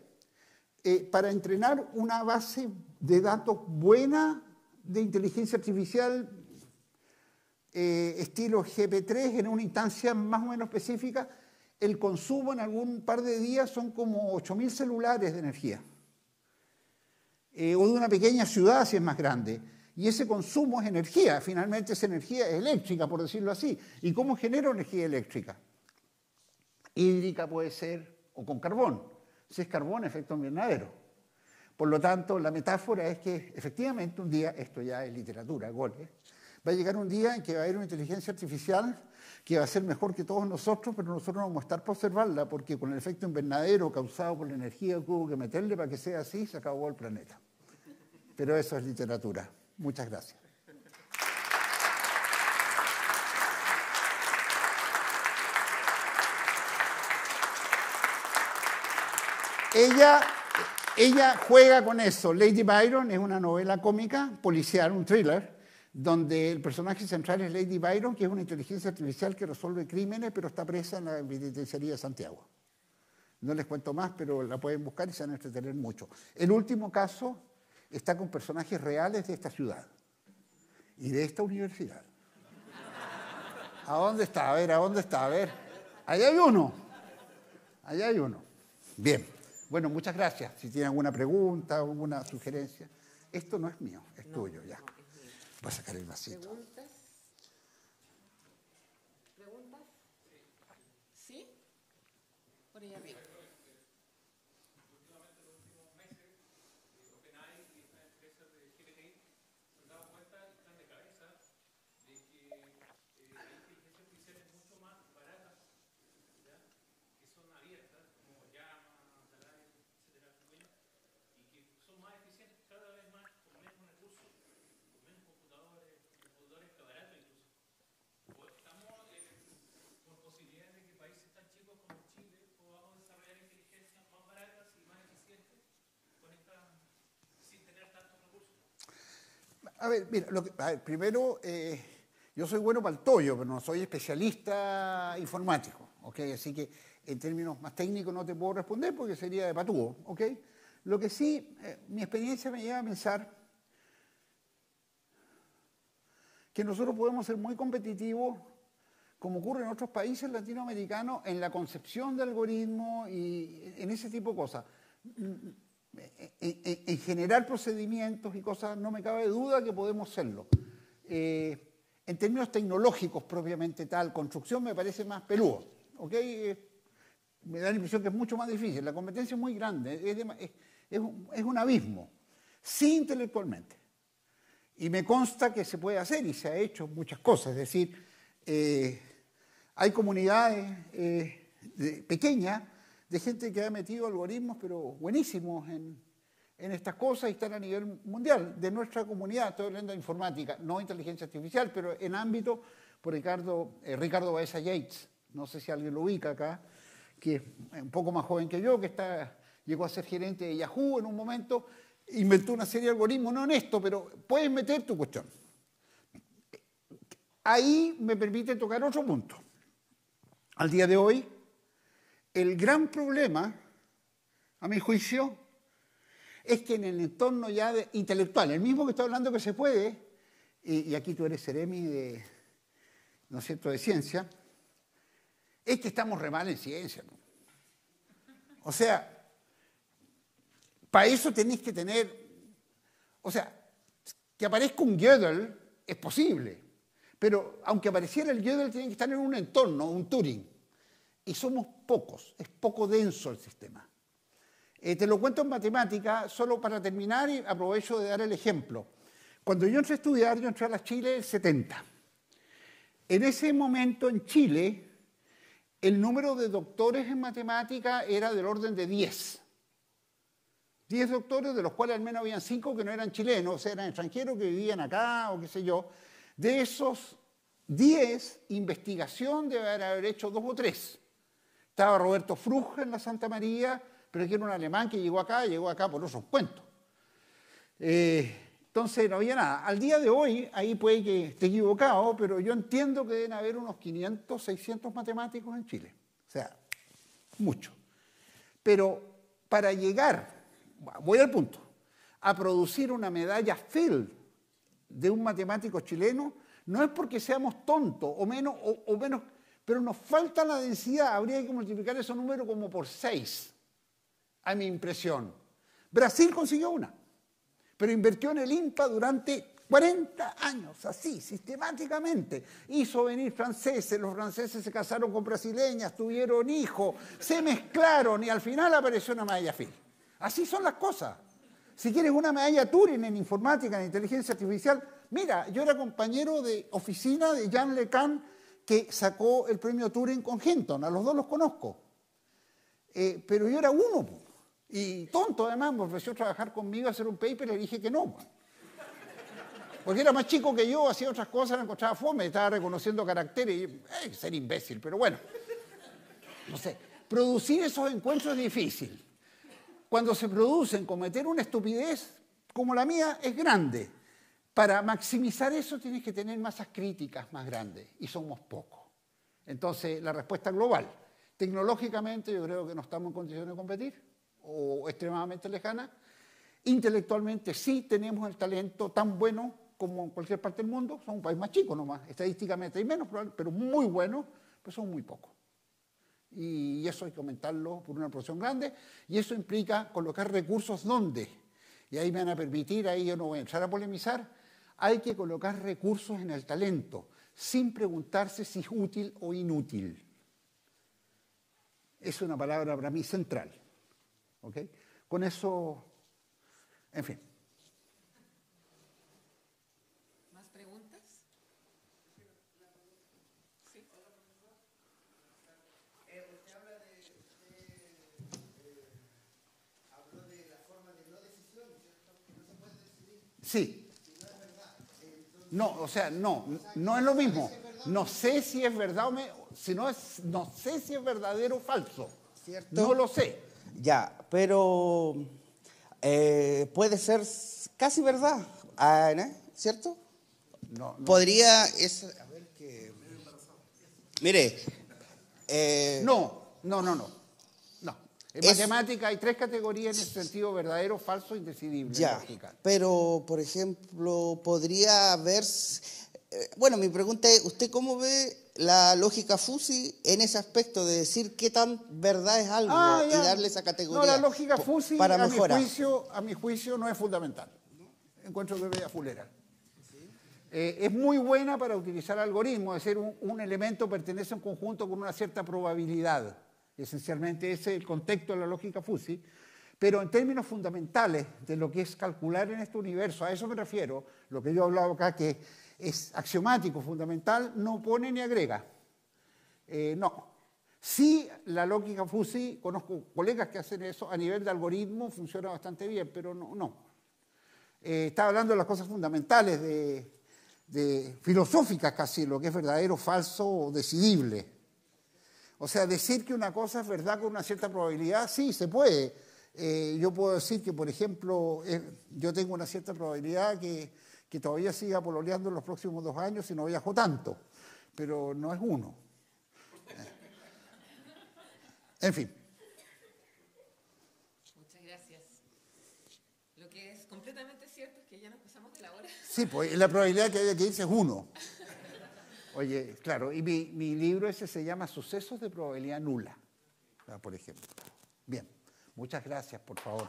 Eh, para entrenar una base de datos buena de inteligencia artificial eh, estilo GP3 en una instancia más o menos específica, el consumo en algún par de días son como 8.000 celulares de energía. Eh, o de una pequeña ciudad si es más grande. Y ese consumo es energía, finalmente es energía eléctrica, por decirlo así. ¿Y cómo genera energía eléctrica? Hídrica puede ser, o con carbón. Si es carbón, efecto invernadero. Por lo tanto, la metáfora es que efectivamente un día esto ya es literatura, golpe. Va a llegar un día en que va a haber una inteligencia artificial que va a ser mejor que todos nosotros, pero nosotros no vamos a estar para observarla, porque con el efecto invernadero causado por la energía que hubo que meterle para que sea así, se acabó el planeta. Pero eso es literatura. Muchas gracias. Ella, ella juega con eso. Lady Byron es una novela cómica, policial, un thriller donde el personaje central es Lady Byron, que es una inteligencia artificial que resuelve crímenes, pero está presa en la penitenciaría de Santiago. No les cuento más, pero la pueden buscar y se van a entretener mucho. El último caso está con personajes reales de esta ciudad y de esta universidad. ¿A dónde está? A ver, ¿a dónde está? A ver. Allá hay uno. Allá hay uno. Bien. Bueno, muchas gracias. Si tienen alguna pregunta, alguna sugerencia. Esto no es mío, es tuyo ya. Voy a sacar el vasito. A ver, mira, primero, eh, yo soy bueno para el tollo, pero no soy especialista informático, ¿ok? Así que en términos más técnicos no te puedo responder porque sería de patúo, ¿ok? Lo que sí, eh, mi experiencia me lleva a pensar que nosotros podemos ser muy competitivos, como ocurre en otros países latinoamericanos, en la concepción de algoritmos y en ese tipo de cosas en, generar procedimientos y cosas, no me cabe duda que podemos hacerlo. Eh, en términos tecnológicos propiamente tal, construcción me parece más peludo. ¿ok? Eh, me da la impresión que es mucho más difícil. La competencia es muy grande, es, un, abismo. Sí intelectualmente. Y me consta que se puede hacer y se ha hecho muchas cosas. Es decir, eh, hay comunidades pequeñas de gente que ha metido algoritmos, pero buenísimos en, estas cosas y están a nivel mundial, de nuestra comunidad, estoy hablando de informática, no inteligencia artificial, pero en ámbito por Ricardo, eh, Ricardo Baeza Yates, no sé si alguien lo ubica acá, que es un poco más joven que yo, que está, llegó a ser gerente de Yahoo en un momento, inventó una serie de algoritmos, no en esto, pero puedes meter tu cuestión. Ahí me permite tocar otro punto. Al día de hoy, el gran problema, a mi juicio, es que en el entorno ya de, intelectual, el mismo que está hablando que se puede, y, aquí tú eres Seremi de, ¿no de ciencia, es que estamos re mal en ciencia. O sea, para eso tenéis que tener, o sea, que aparezca un Gödel es posible, pero aunque apareciera el Gödel tiene que estar en un entorno, un Turing y somos pocos, es poco denso el sistema. Eh, te lo cuento en matemática, solo para terminar y aprovecho de dar el ejemplo. Cuando yo entré a estudiar, yo entré a la Chile el 70. En ese momento en Chile, el número de doctores en matemática era del orden de 10. 10 doctores, de los cuales al menos habían 5 que no eran chilenos, eran extranjeros que vivían acá o qué sé yo. De esos 10, investigación debe haber hecho dos o tres. Estaba Roberto Fruja en la Santa María, pero que era un alemán que llegó acá, llegó acá por esos cuentos. Eh, entonces no había nada. Al día de hoy, ahí puede que esté equivocado, pero yo entiendo que deben haber unos 500, 600 matemáticos en Chile. O sea, mucho. Pero para llegar, voy al punto, a producir una medalla Phil de un matemático chileno, no es porque seamos tontos o menos, o, o menos pero nos falta la densidad, habría que multiplicar esos números como por seis, a mi impresión. Brasil consiguió una, pero invirtió en el INPA durante 40 años, así, sistemáticamente. Hizo venir franceses, los franceses se casaron con brasileñas, tuvieron hijos, se mezclaron y al final apareció una medalla Phil. Así son las cosas. Si quieres una medalla Turing en informática, en inteligencia artificial, mira, yo era compañero de oficina de Jean Lecan que sacó el premio Turing con Hinton, a los dos los conozco. Eh, pero yo era uno, y tonto además, me ofreció trabajar conmigo, hacer un paper, le dije que no. Porque era más chico que yo, hacía otras cosas, me encontraba fome, estaba reconociendo caracteres, y, eh, ser imbécil, pero bueno. No sé, producir esos encuentros es difícil. Cuando se producen, cometer una estupidez como la mía es grande. Para maximizar eso tienes que tener masas críticas más grandes y somos pocos. Entonces, la respuesta global, tecnológicamente yo creo que no estamos en condiciones de competir o extremadamente lejana. Intelectualmente sí tenemos el talento tan bueno como en cualquier parte del mundo, somos un país más chico nomás, estadísticamente hay menos, pero muy bueno, pero somos muy pocos. Y eso hay que aumentarlo por una producción grande, y eso implica colocar recursos donde. Y ahí me van a permitir, ahí yo no voy a empezar a polemizar, hay que colocar recursos en el talento, sin preguntarse si es útil o inútil. Es una palabra para mí central. ¿ok? Con eso, en fin. ¿Más preguntas? Sí. Eh, usted habla de, eh, de la forma de no decisión, Que no se puede decidir. Sí. No, o sea, no, no es lo mismo. No sé si es verdad o me, si no es, no sé si es verdadero o falso. ¿Cierto? No lo sé. Ya, pero eh, puede ser casi verdad, ah, ¿cierto? No, Podría es, a ver que mire. Eh, no, no, no, no. En matemática hay tres categorías en el sentido verdadero, falso, indecidible. pero, por ejemplo, podría haber... Eh, bueno, mi pregunta es, ¿usted cómo ve la lógica Fusi en ese aspecto de decir qué tan verdad es algo ah, y darle esa categoría? No, la lógica Fusi, a, mi juicio, no es fundamental. Encuentro que es fulera. Eh, es muy buena para utilizar algoritmos, es decir, un, un elemento pertenece a un conjunto con una cierta probabilidad. Esencialmente ese es el contexto de la lógica Fuzzy. Pero en términos fundamentales de lo que es calcular en este universo, a eso me refiero, lo que yo he hablado acá que es axiomático, fundamental, no pone ni agrega. Eh, no. Sí, la lógica Fuzzy, conozco colegas que hacen eso, a nivel de algoritmo funciona bastante bien, pero no. no. Eh, estaba hablando de las cosas fundamentales, de filosóficas casi, lo que es verdadero, falso o decidible. O sea, decir que una cosa es verdad con una cierta probabilidad, sí, se puede. Eh, yo puedo decir que, por ejemplo, eh, yo tengo una cierta probabilidad que, que todavía siga pololeando en los próximos dos años y no viajo tanto, pero no es uno. Eh. En fin. Muchas gracias. Lo que es completamente cierto es que ya nos pasamos de la hora. Sí, pues la probabilidad que haya que irse es uno. Oye, claro, y mi, libro ese se llama Sucesos de probabilidad nula, ah, por ejemplo. Bien, muchas gracias, por favor.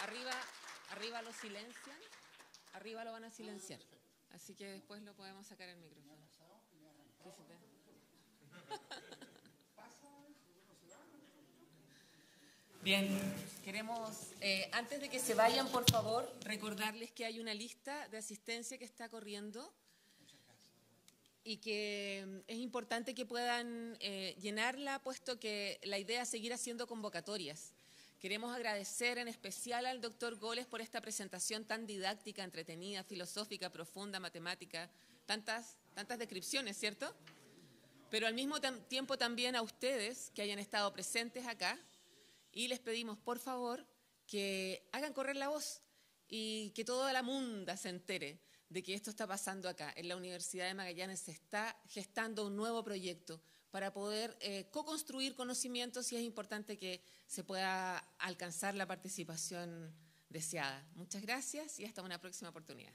Arriba, arriba lo silencian, arriba lo van a silenciar, así que después lo podemos sacar el micrófono. Bien. Queremos, eh, antes de que se vayan, por favor, recordarles que hay una lista de asistencia que está corriendo y que mm, es importante que puedan eh, llenarla, puesto que la idea es seguir haciendo convocatorias. Queremos agradecer en especial al doctor Goles por esta presentación tan didáctica, entretenida, filosófica, profunda, matemática, tantas, tantas descripciones, ¿cierto? Pero al mismo tiempo también a ustedes que hayan estado presentes acá y les pedimos, por favor, que hagan correr la voz y que toda la munda se entere de que esto está pasando acá. En la Universidad de Magallanes se está gestando un nuevo proyecto para poder eh, co-construir conocimientos y es importante que se pueda alcanzar la participación deseada. Muchas gracias y hasta una próxima oportunidad.